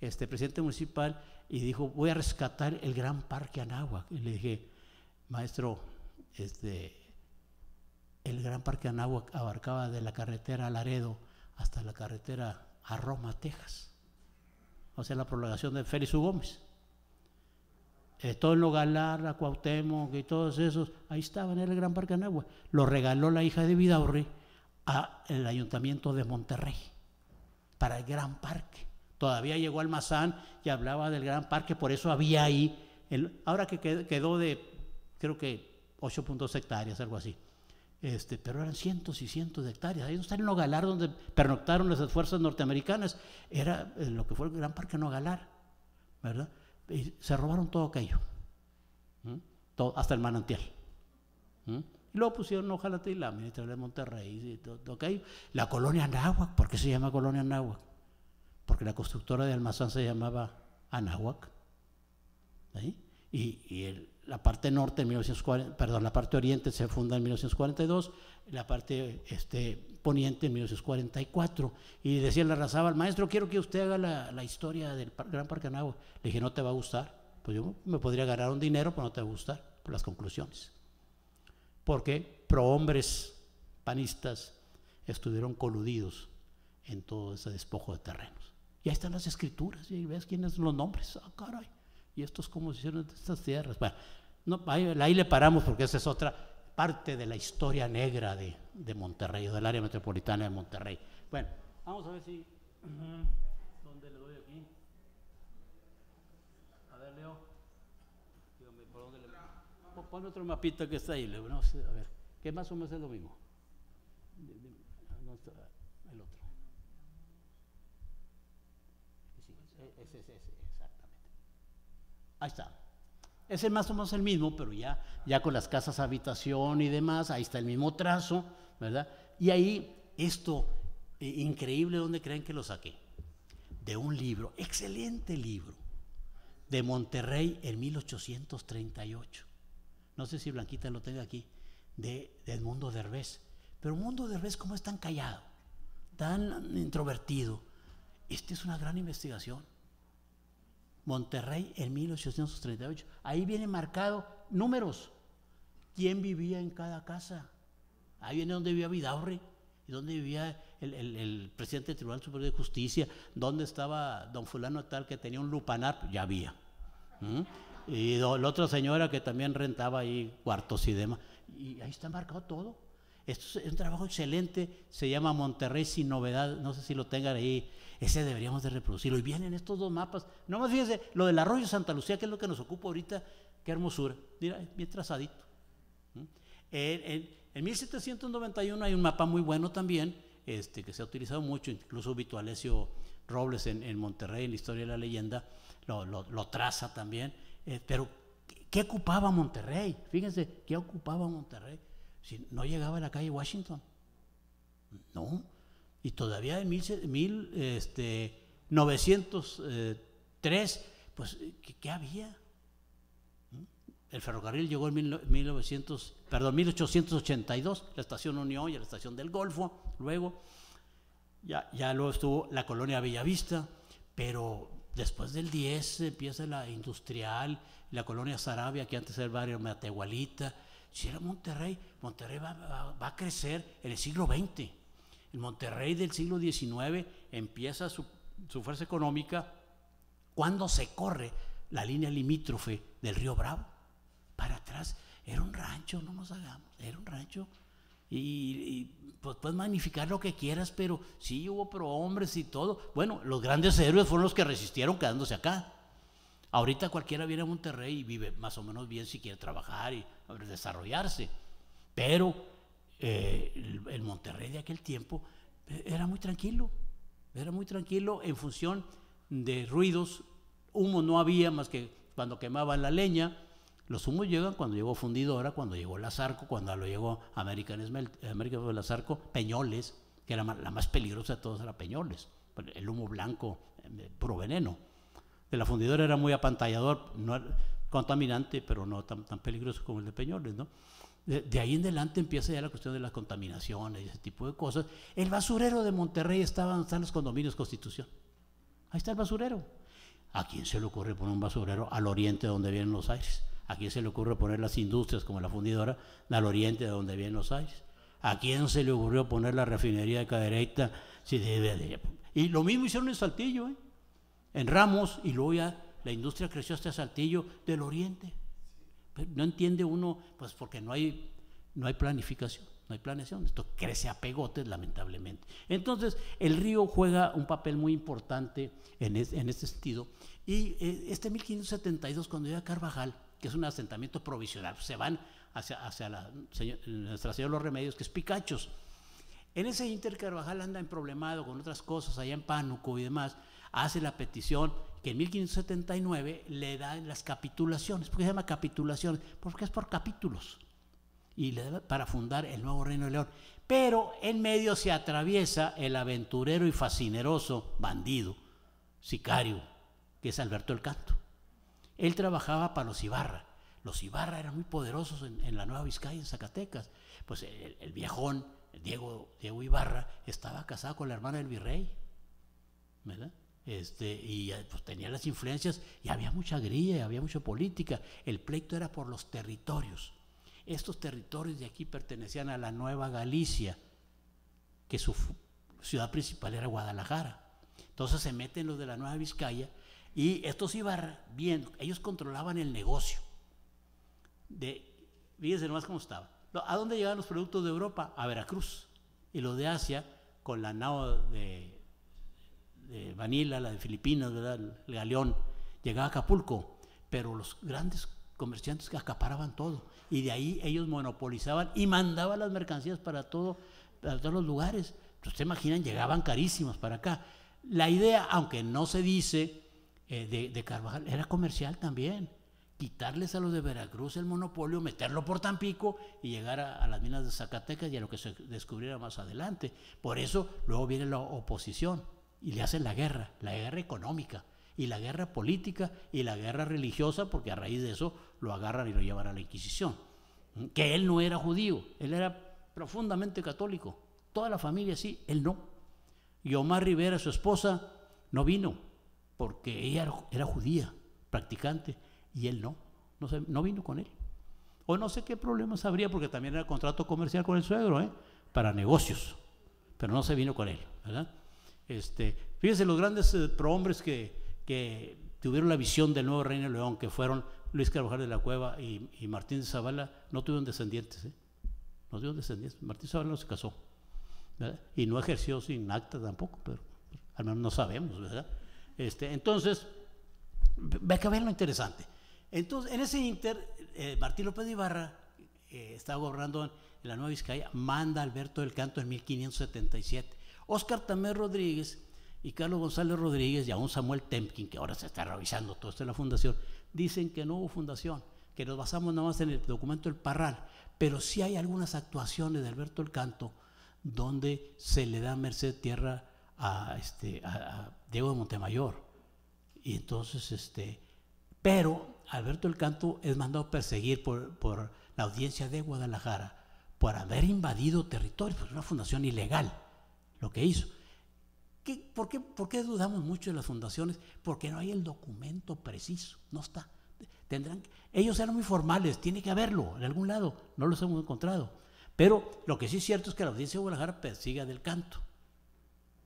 este, presidente municipal y dijo, voy a rescatar el gran parque Anáhuac. Y le dije, maestro, este, el gran parque Anáhuac abarcaba de la carretera a Laredo hasta la carretera a Roma, Texas. O sea, la prolongación de Félix U. Gómez. todo lo Galarra, Cuauhtémoc y todos esos, ahí estaban, en el Gran Parque Nahua. Lo regaló la hija de Vidaurri al Ayuntamiento de Monterrey para el Gran Parque. Todavía llegó Almazán y hablaba del Gran Parque, por eso había ahí, el, ahora que quedó de, creo que 8.2 hectáreas, algo así. Este, pero eran cientos y cientos de hectáreas. Ahí no está el Nogalar donde pernoctaron las fuerzas norteamericanas, era eh, lo que fue el Gran Parque Nogalar, ¿verdad? Y se robaron todo aquello, hasta el manantial. Y luego pusieron Ojalá y la ministra de Monterrey, y todo, La colonia Anáhuac, ¿por qué se llama colonia Anáhuac? Porque la constructora de Almazán se llamaba Anáhuac. ¿sí? y el, la parte norte en 1940, perdón, la parte oriente se funda en 1942, la parte este, poniente en 1944. Y decía la al maestro, quiero que usted haga la, historia del Gran Parque Anáhuac. Le dije, no te va a gustar. Pues yo me podría ganar un dinero, pero no te va a gustar por las conclusiones. Porque prohombres panistas estuvieron coludidos en todo ese despojo de terrenos. Y ahí están las escrituras, y ves quiénes son los nombres. Ah, caray. ¿Y estos como se hicieron estas tierras? Bueno, no, ahí, le paramos porque esa es otra parte de la historia negra de, Monterrey, del área metropolitana de Monterrey. Bueno, vamos a ver si... [CLEARS THROAT] ¿Dónde le doy aquí? A ver, Leo. Dígame, ¿por dónde le... Pon otro mapita que está ahí, Leo. No sé, a ver, que más o menos es lo mismo. El otro. ese, ese, ese. Ahí está. Ese más o menos el mismo, pero ya, ya con las casas habitación y demás, ahí está el mismo trazo, ¿verdad? Y ahí esto eh, increíble, ¿dónde creen que lo saqué? De un libro, excelente libro, de Monterrey en 1838. No sé si Blanquita lo tenga aquí, de, de Edmundo Pero Pero Mundo Derbez, ¿cómo es tan callado, tan introvertido? Esta es una gran investigación. Monterrey en 1838. Ahí viene marcado números. ¿Quién vivía en cada casa? Ahí viene donde vivía Vidaurri, y donde vivía el, presidente del Tribunal Superior de Justicia, donde estaba don fulano tal que tenía un lupanar, ya había. ¿Mm? Y la otra señora que también rentaba ahí cuartos y demás. Y ahí está marcado todo. Esto es un trabajo excelente, se llama Monterrey sin novedad, no sé si lo tengan ahí, ese deberíamos de reproducirlo. Y vienen estos dos mapas, nomás fíjense, lo del arroyo Santa Lucía, que es lo que nos ocupa ahorita, qué hermosura, mira, bien trazadito. ¿Mm? En, 1791 hay un mapa muy bueno también, este, que se ha utilizado mucho, incluso Vito Alessio Robles en, Monterrey, en la historia de la leyenda, lo, traza también, eh, pero ¿qué ocupaba Monterrey? Fíjense, ¿qué ocupaba Monterrey? no llegaba a la calle Washington. No. Y todavía en 1903, este, eh, pues, ¿qué, había? ¿Mm? El ferrocarril llegó en 1900, perdón, 1882, la estación Unión y la estación del Golfo, luego, ya, ya luego estuvo la colonia Bellavista, pero después del 10 empieza la industrial, la colonia Sarabia, que antes era el barrio Matehualita, si era Monterrey, Monterrey va, a crecer en el siglo XX. El Monterrey del siglo XIX empieza su, fuerza económica cuando se corre la línea limítrofe del río Bravo. Para atrás, era un rancho, no nos hagamos, era un rancho. Y, pues, puedes magnificar lo que quieras, pero sí hubo hombres y todo. Bueno, los grandes héroes fueron los que resistieron quedándose acá. Ahorita cualquiera viene a Monterrey y vive más o menos bien si quiere trabajar y desarrollarse. Pero eh, el, Monterrey de aquel tiempo eh, era muy tranquilo, era muy tranquilo en función de ruidos, humo no había más que cuando quemaban la leña, los humos llegan cuando llegó Fundidora, cuando llegó Lazarco, cuando lo llegó American Smelt, Lazarco, Peñoles, que era la más peligrosa de todas era Peñoles, el humo blanco, eh, puro veneno la fundidora era muy apantallador, no contaminante, pero no tan, tan peligroso como el de Peñoles, ¿no? De, ahí en adelante empieza ya la cuestión de las contaminaciones y ese tipo de cosas. El basurero de Monterrey estaba en los condominios Constitución. Ahí está el basurero. ¿A quién se le ocurre poner un basurero al oriente de donde vienen los aires? ¿A quién se le ocurre poner las industrias como la fundidora al oriente de donde vienen los aires? ¿A quién se le ocurrió poner la refinería de Cadereyta? y lo mismo hicieron en Saltillo, ¿eh? en Ramos y luego ya la industria creció hasta Saltillo del Oriente. no entiende uno, pues porque no hay, no hay planificación, no hay planeación. Esto crece a pegotes, lamentablemente. Entonces, el río juega un papel muy importante en, este sentido. Y eh, este 1572, cuando llega Carvajal, que es un asentamiento provisional, se van hacia, la, Señora de los Remedios, que es Picachos. En ese Inter Carvajal anda en problemado con otras cosas allá en Pánuco y demás, hace la petición que en 1579 le dan las capitulaciones, porque se llama capitulaciones, porque es por capítulos, y le da para fundar el nuevo Reino de León. Pero en medio se atraviesa el aventurero y fascineroso bandido, sicario, que es Alberto el Canto. Él trabajaba para los Ibarra. Los Ibarra eran muy poderosos en, la Nueva Vizcaya, en Zacatecas. Pues el, viejón, Diego, Diego Ibarra, estaba casado con la hermana del virrey. ¿Verdad? Este, y eh, pues, tenía las influencias y había mucha grilla y había mucha política. El pleito era por los territorios. Estos territorios de aquí pertenecían a la Nueva Galicia, que su ciudad principal era Guadalajara. Entonces se meten los de la Nueva Vizcaya y estos iban bien, ellos controlaban el negocio. De, fíjense nomás cómo estaba. ¿A dónde llegaban los productos de Europa? A Veracruz. Y los de Asia, con la nao de de la de Filipinas, ¿verdad? el galeón, llegaba a Acapulco, pero los grandes comerciantes que acaparaban todo y de ahí ellos monopolizaban y mandaban las mercancías para, todo, todos los lugares. Ustedes se imaginan, llegaban carísimos para acá. La idea, aunque no se dice eh, de, Carvajal, era comercial también quitarles a los de Veracruz el monopolio, meterlo por Tampico y llegar a, las minas de Zacatecas y a lo que se descubriera más adelante. Por eso luego viene la oposición y le hacen la guerra, la guerra económica y la guerra política y la guerra religiosa, porque a raíz de eso lo agarran y lo llevan a la Inquisición. Que él no era judío, él era profundamente católico, toda la familia sí, él no. Y Omar Rivera, su esposa, no vino, porque ella era judía, practicante, y él no, no, no vino con él. O no sé qué problemas habría, porque también era contrato comercial con el suegro, ¿eh? para negocios, pero no se vino con él, ¿verdad? Este, fíjense los grandes eh, prohombres que, tuvieron la visión del nuevo Reino de León, que fueron Luis Carvajal de la Cueva y, Martín de Zavala, no tuvieron descendientes. ¿eh? No tuvieron descendientes. Martín de Zavala no se casó. Y no ejerció sin acta tampoco, pero, al menos no sabemos, ¿verdad? Este, entonces, ve que ver lo interesante. Entonces, en ese inter, eh, Martín López de Ibarra eh, estaba gobernando la Nueva Vizcaya, manda Alberto del Canto en 1577 Oscar Tamer Rodríguez y Carlos González Rodríguez y aún Samuel Temkin, que ahora se está revisando todo esto en la fundación, dicen que no hubo fundación, que nos basamos nada más en el documento del Parral, pero sí hay algunas actuaciones de Alberto El Canto donde se le da merced tierra a, este, Diego de Montemayor. Y entonces, este, pero Alberto El Canto es mandado a perseguir por, la audiencia de Guadalajara por haber invadido territorio, pues una fundación ilegal lo que hizo. por, qué, por, qué, dudamos mucho de las fundaciones? Porque no hay el documento preciso, no está. Tendrán, ellos eran muy formales, tiene que haberlo en algún lado, no los hemos encontrado. Pero lo que sí es cierto es que la audiencia de Guadalajara persiga del canto.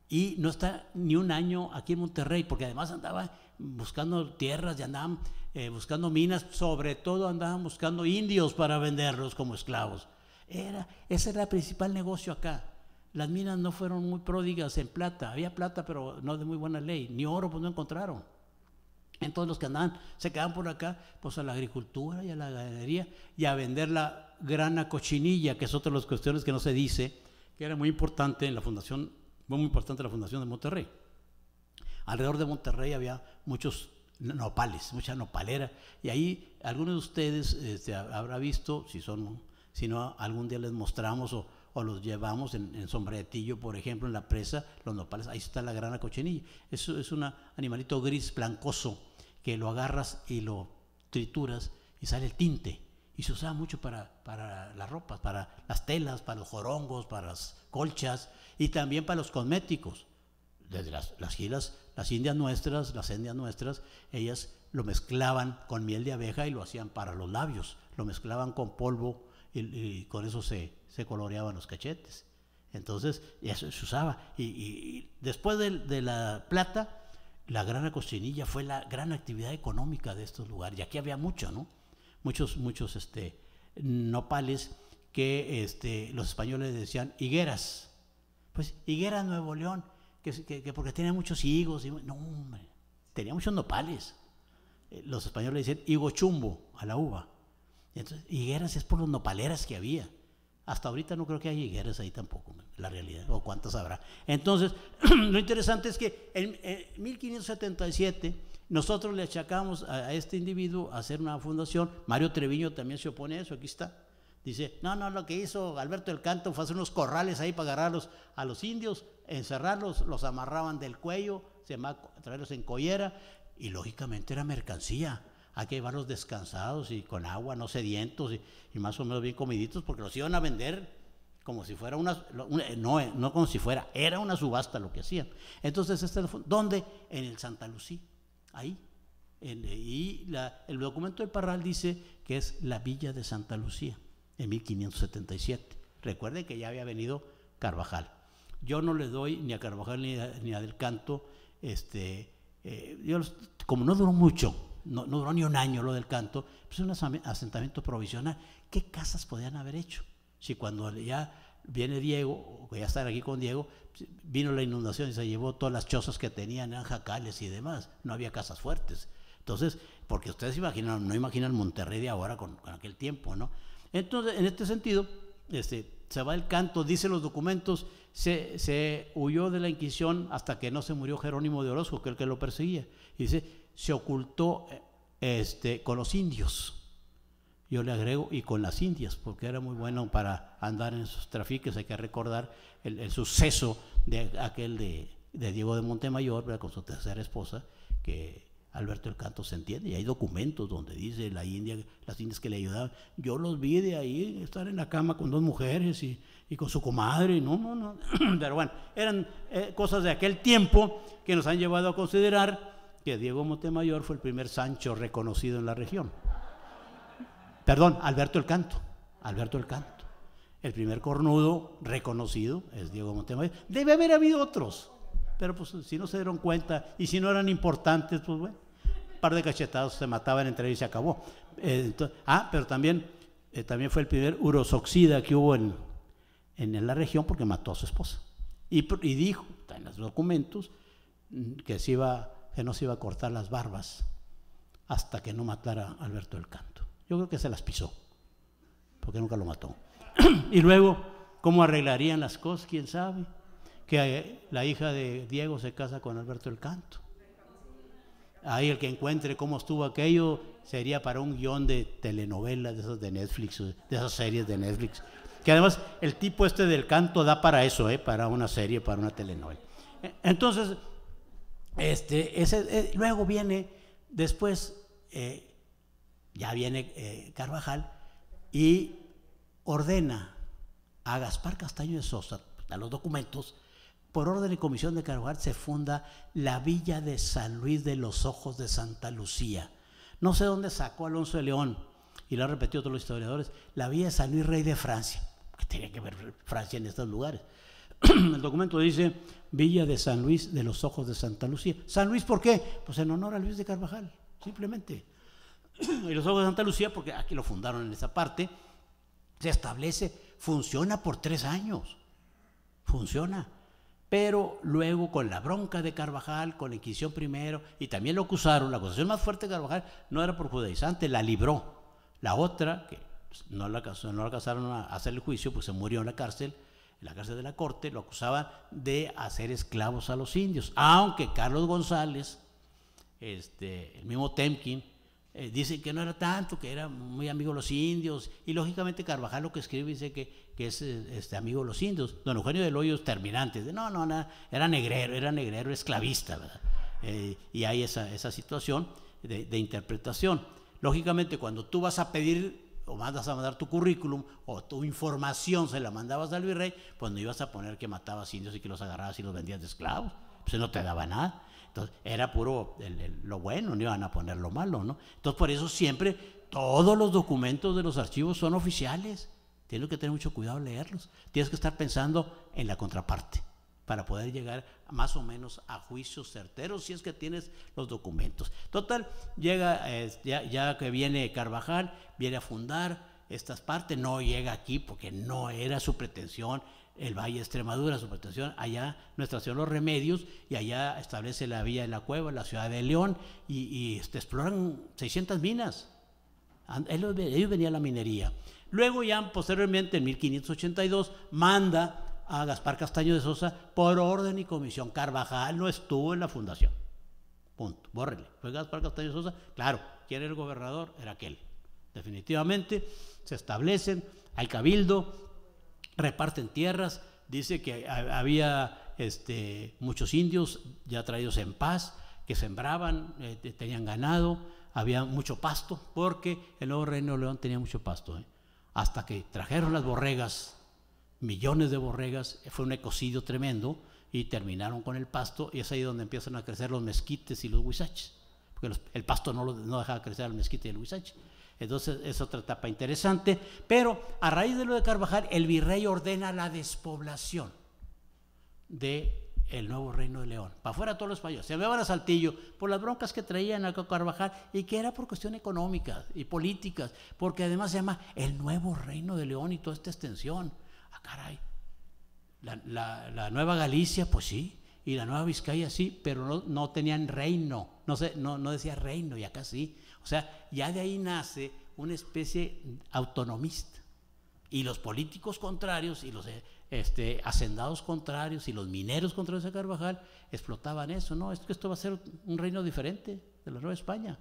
Y no está ni un año aquí en Monterrey, porque además andaba buscando tierras y andaban eh, buscando minas, sobre todo andaban buscando indios para venderlos como esclavos. Era, ese era el principal negocio acá las minas no fueron muy pródigas en plata. Había plata, pero no de muy buena ley. Ni oro, pues no encontraron. Entonces los que andaban, se quedaban por acá, pues a la agricultura y a la ganadería y a vender la grana cochinilla, que es otra de las cuestiones que no se dice, que era muy importante en la fundación, muy importante la fundación de Monterrey. Alrededor de Monterrey había muchos nopales, mucha nopalera, y ahí algunos de ustedes este, habrá visto, si son, si no algún día les mostramos o o los llevamos en, en, sombretillo, por ejemplo, en la presa, los nopales, ahí está la grana cochinilla. Eso es un animalito gris blancoso que lo agarras y lo trituras y sale el tinte. Y se usaba mucho para, para las ropas, para las telas, para los jorongos, para las colchas y también para los cosméticos. Desde las, las gilas, las indias nuestras, las indias nuestras, ellas lo mezclaban con miel de abeja y lo hacían para los labios, lo mezclaban con polvo y con eso se, se coloreaban los cachetes. Entonces, eso se usaba. Y, después de, la plata, la grana cochinilla fue la gran actividad económica de estos lugares. Y aquí había mucho, ¿no? Muchos, muchos este, nopales que este, los españoles decían higueras. Pues higueras Nuevo León, que, que, porque tenía muchos higos. Y, no, hombre, tenía muchos nopales. Eh, los españoles decían higo chumbo a la uva. Entonces, higueras es por los nopaleras que había. Hasta ahorita no creo que haya higueras ahí tampoco, la realidad, o cuántas habrá. Entonces, [CLEARS THROAT] lo interesante es que en, 1577 nosotros le achacamos a, este individuo a hacer una fundación. Mario Treviño también se opone a eso, aquí está. Dice, no, no, lo que hizo Alberto el Canto fue hacer unos corrales ahí para agarrarlos a los indios, encerrarlos, los amarraban del cuello, se traerlos en collera, y lógicamente era mercancía hay que llevarlos descansados y con agua, no sedientos y, más o menos bien comiditos, porque los iban a vender como si fuera una, eh, no, eh, no como si fuera, era una subasta lo que hacían. Entonces, este, ¿dónde? En el Santa Lucía, ahí. Eh, y el documento del Parral dice que es la villa de Santa Lucía, en 1577. Recuerden que ya había venido Carvajal. Yo no le doy ni a Carvajal ni a, Del Canto, este, como no duró mucho, no, duró ni un año lo del canto, pues un asentamiento provisional. ¿Qué casas podían haber hecho? Si cuando ya viene Diego, voy a estar aquí con Diego, vino la inundación y se llevó todas las chozas que tenían, eran jacales y demás, no había casas fuertes. Entonces, porque ustedes imaginan, no imaginan Monterrey de ahora con, aquel tiempo, ¿no? Entonces, en este sentido, este, se va el canto, dicen los documentos, se, huyó de la Inquisición hasta que no se murió Jerónimo de Orozco, que es el que lo perseguía. Y dice, se ocultó eh, este, con los indios. Yo le agrego, y con las indias, porque era muy bueno para andar en esos trafiques. Hay que recordar el, suceso de aquel de, de Diego de Montemayor, con su tercera esposa, que Alberto El Canto se entiende. Y hay documentos donde dice la India, las indias que le ayudaban. Yo los vi de ahí estar en la cama con dos mujeres y, con su comadre. No, no, no. [CLEARS THROAT] Pero bueno, eran eh, cosas de aquel tiempo que nos han llevado a considerar que Diego Montemayor fue el primer Sancho reconocido en la región. Perdón, Alberto el Canto, Alberto el Canto. El primer cornudo reconocido es Diego Montemayor. Debe haber habido otros, pero pues si no se dieron cuenta y si no eran importantes, pues bueno, un par de cachetados se mataban entre ellos y se acabó. Eh, ah, pero también, eh, también fue el primer urosoxida que hubo en, en la región porque mató a su esposa. Y, dijo, dijo, en los documentos, mm, que se iba que no se iba a cortar las barbas hasta que no matara a Alberto del Canto. Yo creo que se las pisó, porque nunca lo mató. [CLEARS THROAT] y luego, ¿cómo arreglarían las cosas? ¿Quién sabe? Que eh, la hija de Diego se casa con Alberto del Canto. Ahí el que encuentre cómo estuvo aquello sería para un guión de telenovelas de esas de Netflix, de esas series de Netflix. Que además el tipo este del canto da para eso, ¿eh? para una serie, para una telenovela. E, entonces, este, eh, luego viene, después, eh, ya viene eh, Carvajal y ordena a Gaspar Castaño de Sosa, a los documentos, por orden y comisión de Carvajal se funda la villa de San Luis de los Ojos de Santa Lucía. No sé dónde sacó Alonso de León, y lo han repetido todos los historiadores, la villa de San Luis, rey de Francia, que tenía que ver Francia en estos lugares. [CLEARS THROAT] el documento dice Villa de San Luis de los Ojos de Santa Lucía. ¿San Luis por qué? Pues en honor a Luis de Carvajal, simplemente. [CLEARS THROAT] y los Ojos de Santa Lucía, porque aquí lo fundaron en esa parte, se establece, funciona por tres años, funciona. Pero luego con la bronca de Carvajal, con la Inquisición primero, y también lo acusaron, la acusación más fuerte de Carvajal no era por judaizante, la libró. La otra, que no la, no la casaron a hacer el juicio, pues se murió en la cárcel, la casa de la corte, lo acusaba de hacer esclavos a los indios. Aunque Carlos González, este, el mismo Temkin, eh, dice que no era tanto, que era muy amigo de los indios. Y lógicamente Carvajal lo que escribe dice que, que es este, amigo de los indios. Don Eugenio de Loyos es terminante. no, no, nada era negrero, era negrero esclavista. ¿verdad? Eh, y hay esa, situación de, de interpretación. Lógicamente, cuando tú vas a pedir o mandas a mandar tu currículum o tu información se la mandabas al virrey, pues no ibas a poner que matabas indios y que los agarrabas y los vendías de esclavos. Pues no te daba nada. Entonces era puro lo bueno, no iban a poner lo malo, ¿no? Entonces por eso siempre todos los documentos de los archivos son oficiales. Tienes que tener mucho cuidado leerlos. Tienes que estar pensando en la contraparte para poder llegar más o menos a juicios certeros si es que tienes los documentos. Total, llega, ya, que viene Carvajal, viene a fundar estas partes, no llega aquí porque no era su pretensión el Valle de Extremadura, su pretensión, allá Nuestra Señora los Remedios y allá establece la vía de la Cueva, la ciudad de León y, este, exploran 600 minas. Ellos, ellos venía la minería. Luego ya posteriormente en 1582 manda a Gaspar Castaño de Sosa por orden y comisión. Carvajal no estuvo en la fundación. Punto. Bórrele. Fue Gaspar Castaño de Sosa. Claro, ¿quién era el gobernador? Era aquel. Definitivamente se establecen, hay cabildo, reparten tierras, dice que había este, muchos indios ya traídos en paz, que sembraban, eh, tenían ganado, había mucho pasto, porque el nuevo Reino de León tenía mucho pasto. ¿eh? Hasta que trajeron las borregas millones de borregas, fue un ecocidio tremendo y terminaron con el pasto y es ahí donde empiezan a crecer los mezquites y los huizaches, porque el pasto no, lo, no dejaba crecer el mezquite y el huizache. Entonces es otra etapa interesante, pero a raíz de lo de Carvajal, el virrey ordena la despoblación de el nuevo reino de León. Para afuera todos los españoles. Se me a Saltillo por las broncas que traían a Carvajal y que era por cuestiones económicas y políticas, porque además se llama el nuevo reino de León y toda esta extensión. Ah, caray. La, Nueva Galicia, pues sí, y la Nueva Vizcaya sí, pero no, tenían reino, no, no, decía reino, y acá sí. O sea, ya de ahí nace una especie autonomista. Y los políticos contrarios y los este, hacendados contrarios y los mineros contrarios a Carvajal explotaban eso. No, es que esto va a ser un reino diferente de la Nueva España.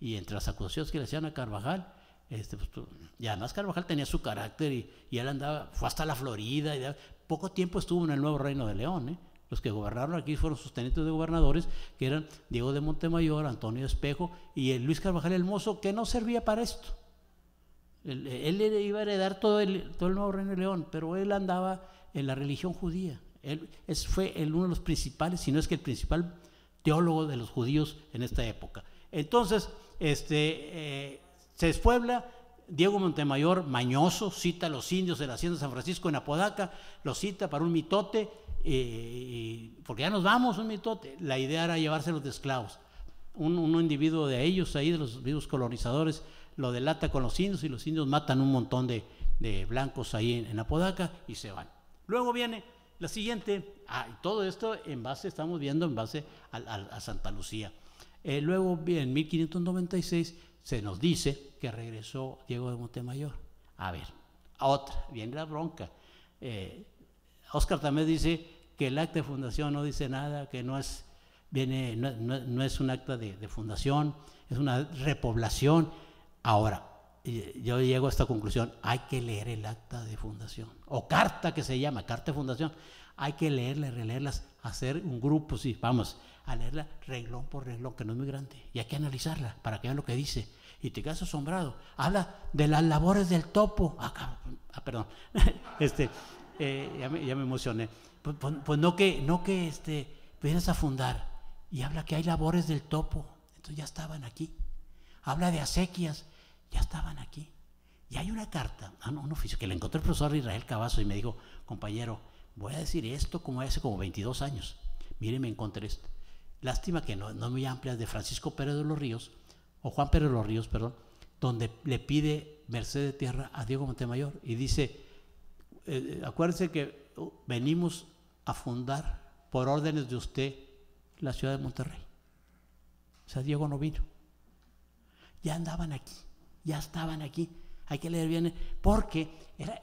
Y entre las acusaciones que le hacían a Carvajal, este, pues, pues, y además Carvajal tenía su carácter y, él andaba, fue hasta la Florida. Y poco tiempo estuvo en el nuevo Reino de León. ¿eh? Los que gobernaron aquí fueron sus tenientes de gobernadores, que eran Diego de Montemayor, Antonio Espejo y Luis Carvajal el Mozo, que no servía para esto. Él, iba a heredar todo el, todo el nuevo Reino de León, pero él andaba en la religión judía. Él fue el, uno de los principales, si no es que el principal teólogo de los judíos en esta época. Entonces, este, eh, se despuebla, Diego Montemayor, mañoso, cita a los indios de la hacienda de San Francisco en Apodaca, los cita para un mitote, eh, porque ya nos vamos, un mitote. La idea era llevárselos de esclavos. Un, individuo de ellos, ahí, de los vivos colonizadores, lo delata con los indios y los indios matan un montón de, blancos ahí en, Apodaca y se van. Luego viene la siguiente, ah, todo esto en base, estamos viendo en base a, Santa Lucía. Eh, luego, en 1596, se nos dice que regresó Diego de Montemayor. A ver, a otra, viene la bronca. Oscar eh, también dice que el acta de fundación no dice nada, que no es, viene, no, es un acta de, fundación, es una repoblación. Ahora, yo llego a esta conclusión, hay que leer el acta de fundación, o carta que se llama, carta de fundación, hay que leerla, releerlas, hacer un grupo, sí, vamos, a leerla reglón por reglón, que no es muy grande, y hay que analizarla para que vean lo que dice. Y te quedas asombrado. Habla de las labores del topo. Ah, ah perdón. [LAUGHS] este, eh, ya, me, emocioné. Pues, pues, pues, no que, no que este, vienes a fundar. Y habla que hay labores del topo. Entonces ya estaban aquí. Habla de acequias. Ya estaban aquí. Y hay una carta, ah, un oficio, que le encontró el profesor Israel Cavazo y me dijo, compañero, voy a decir esto como hace como 22 años. Mire, me encontré esto. Lástima que no, no muy amplias de Francisco Pérez de los Ríos, o Juan Pérez de los Ríos, perdón, donde le pide merced de tierra a Diego Montemayor y dice, acuérdese eh, eh, acuérdense que uh, venimos a fundar por órdenes de usted la ciudad de Monterrey. O sea, Diego no vino. Ya andaban aquí, ya estaban aquí hay que leer bien, porque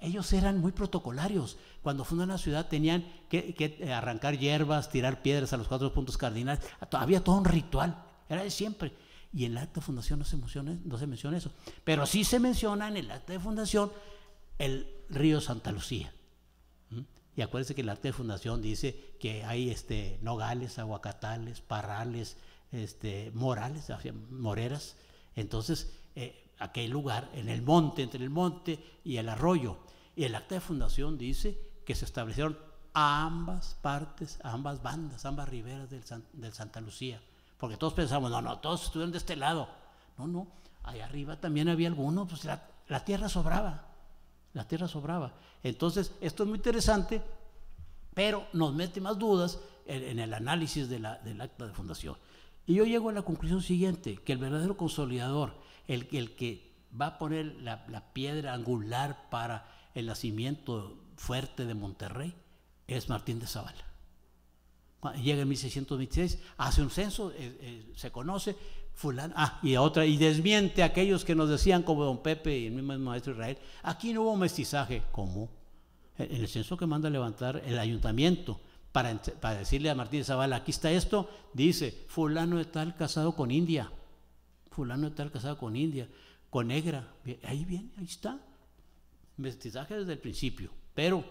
ellos eran muy protocolarios. Cuando fundan la ciudad tenían que, eh, arrancar hierbas, tirar piedras a los cuatro puntos cardinales, ah, había todo un ritual, era de siempre. Y en el acta de fundación no se, menciona, eso, pero sí se menciona en el acta de fundación el río Santa Lucía. Y acuérdense que el acta de fundación dice que hay este, nogales, aguacatales, parrales, este, morales, moreras. Entonces, eh, aquel lugar, en el monte, entre el monte y el arroyo. Y el acta de fundación dice que se establecieron ambas partes, ambas bandas, ambas riberas del, Santa Lucía. Porque todos pensamos, no, no, todos estuvieron de este lado. No, no, allá arriba también había algunos, pues la, la tierra sobraba, la tierra sobraba. Entonces, esto es muy interesante, pero nos mete más dudas en, el análisis de la, del acta de fundación. Y yo llego a la conclusión siguiente, que el verdadero consolidador el, que va a poner la, piedra angular para el nacimiento fuerte de Monterrey es Martín de Zavala. Llega en 1626, hace un censo, eh, eh, se conoce, fulano, ah, y otra, y desmiente a aquellos que nos decían, como don Pepe y el mismo maestro Israel, aquí no hubo mestizaje. común. E, en el censo que manda levantar el ayuntamiento para, para decirle a Martín de Zavala, aquí está esto, dice, fulano de tal casado con India fulano tal casado con India, con negra. Ahí viene, ahí está. Mestizaje desde el principio. Pero,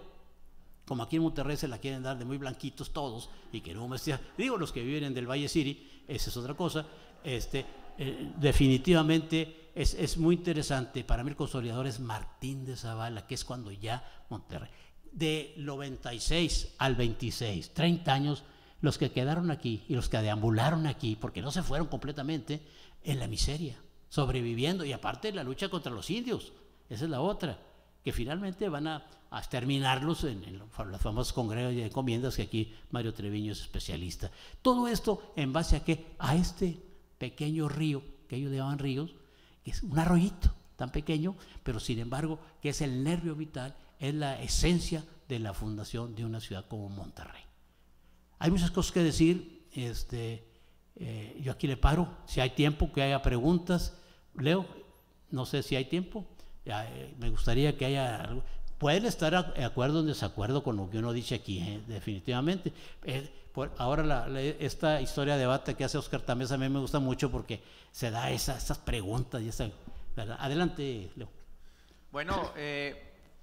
como aquí en Monterrey se la quieren dar de muy blanquitos todos y que no digo los que viven en del Valle City, esa es otra cosa, este, eh, definitivamente es, es, muy interesante. Para mí el consolidador es Martín de Zavala, que es cuando ya Monterrey. De 96 al 26, 30 años, los que quedaron aquí y los que deambularon aquí, porque no se fueron completamente, en la miseria, sobreviviendo, y aparte la lucha contra los indios, esa es la otra, que finalmente van a, exterminarlos en, las famosas famosos congresos de encomiendas que aquí Mario Treviño es especialista. Todo esto en base a que A este pequeño río, que ellos llamaban ríos, que es un arroyito tan pequeño, pero sin embargo que es el nervio vital, es la esencia de la fundación de una ciudad como Monterrey. Hay muchas cosas que decir, este, eh, yo aquí le paro. Si hay tiempo, que haya preguntas. Leo, no sé si hay tiempo. Eh, me gustaría que haya algo. Pueden estar de acuerdo o en desacuerdo con lo que uno dice aquí, eh, definitivamente. ahora esta historia de debate que hace Oscar también a mí me gusta mucho porque se da esas preguntas y esa, Adelante, Leo. Bueno,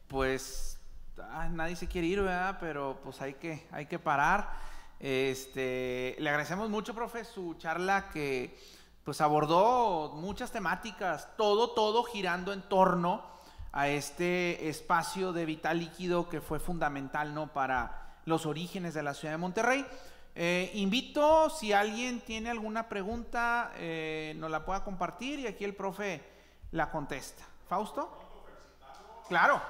pues ah, nadie se quiere ir, ¿verdad? Pero pues hay que, hay que parar. Este, le agradecemos mucho, profe, su charla que pues abordó muchas temáticas, todo, todo girando en torno a este espacio de vital líquido que fue fundamental ¿no? para los orígenes de la ciudad de Monterrey. Eh, invito, si alguien tiene alguna pregunta, eh, nos la pueda compartir y aquí el profe la contesta. ¿Fausto? Claro.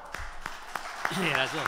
Gracias.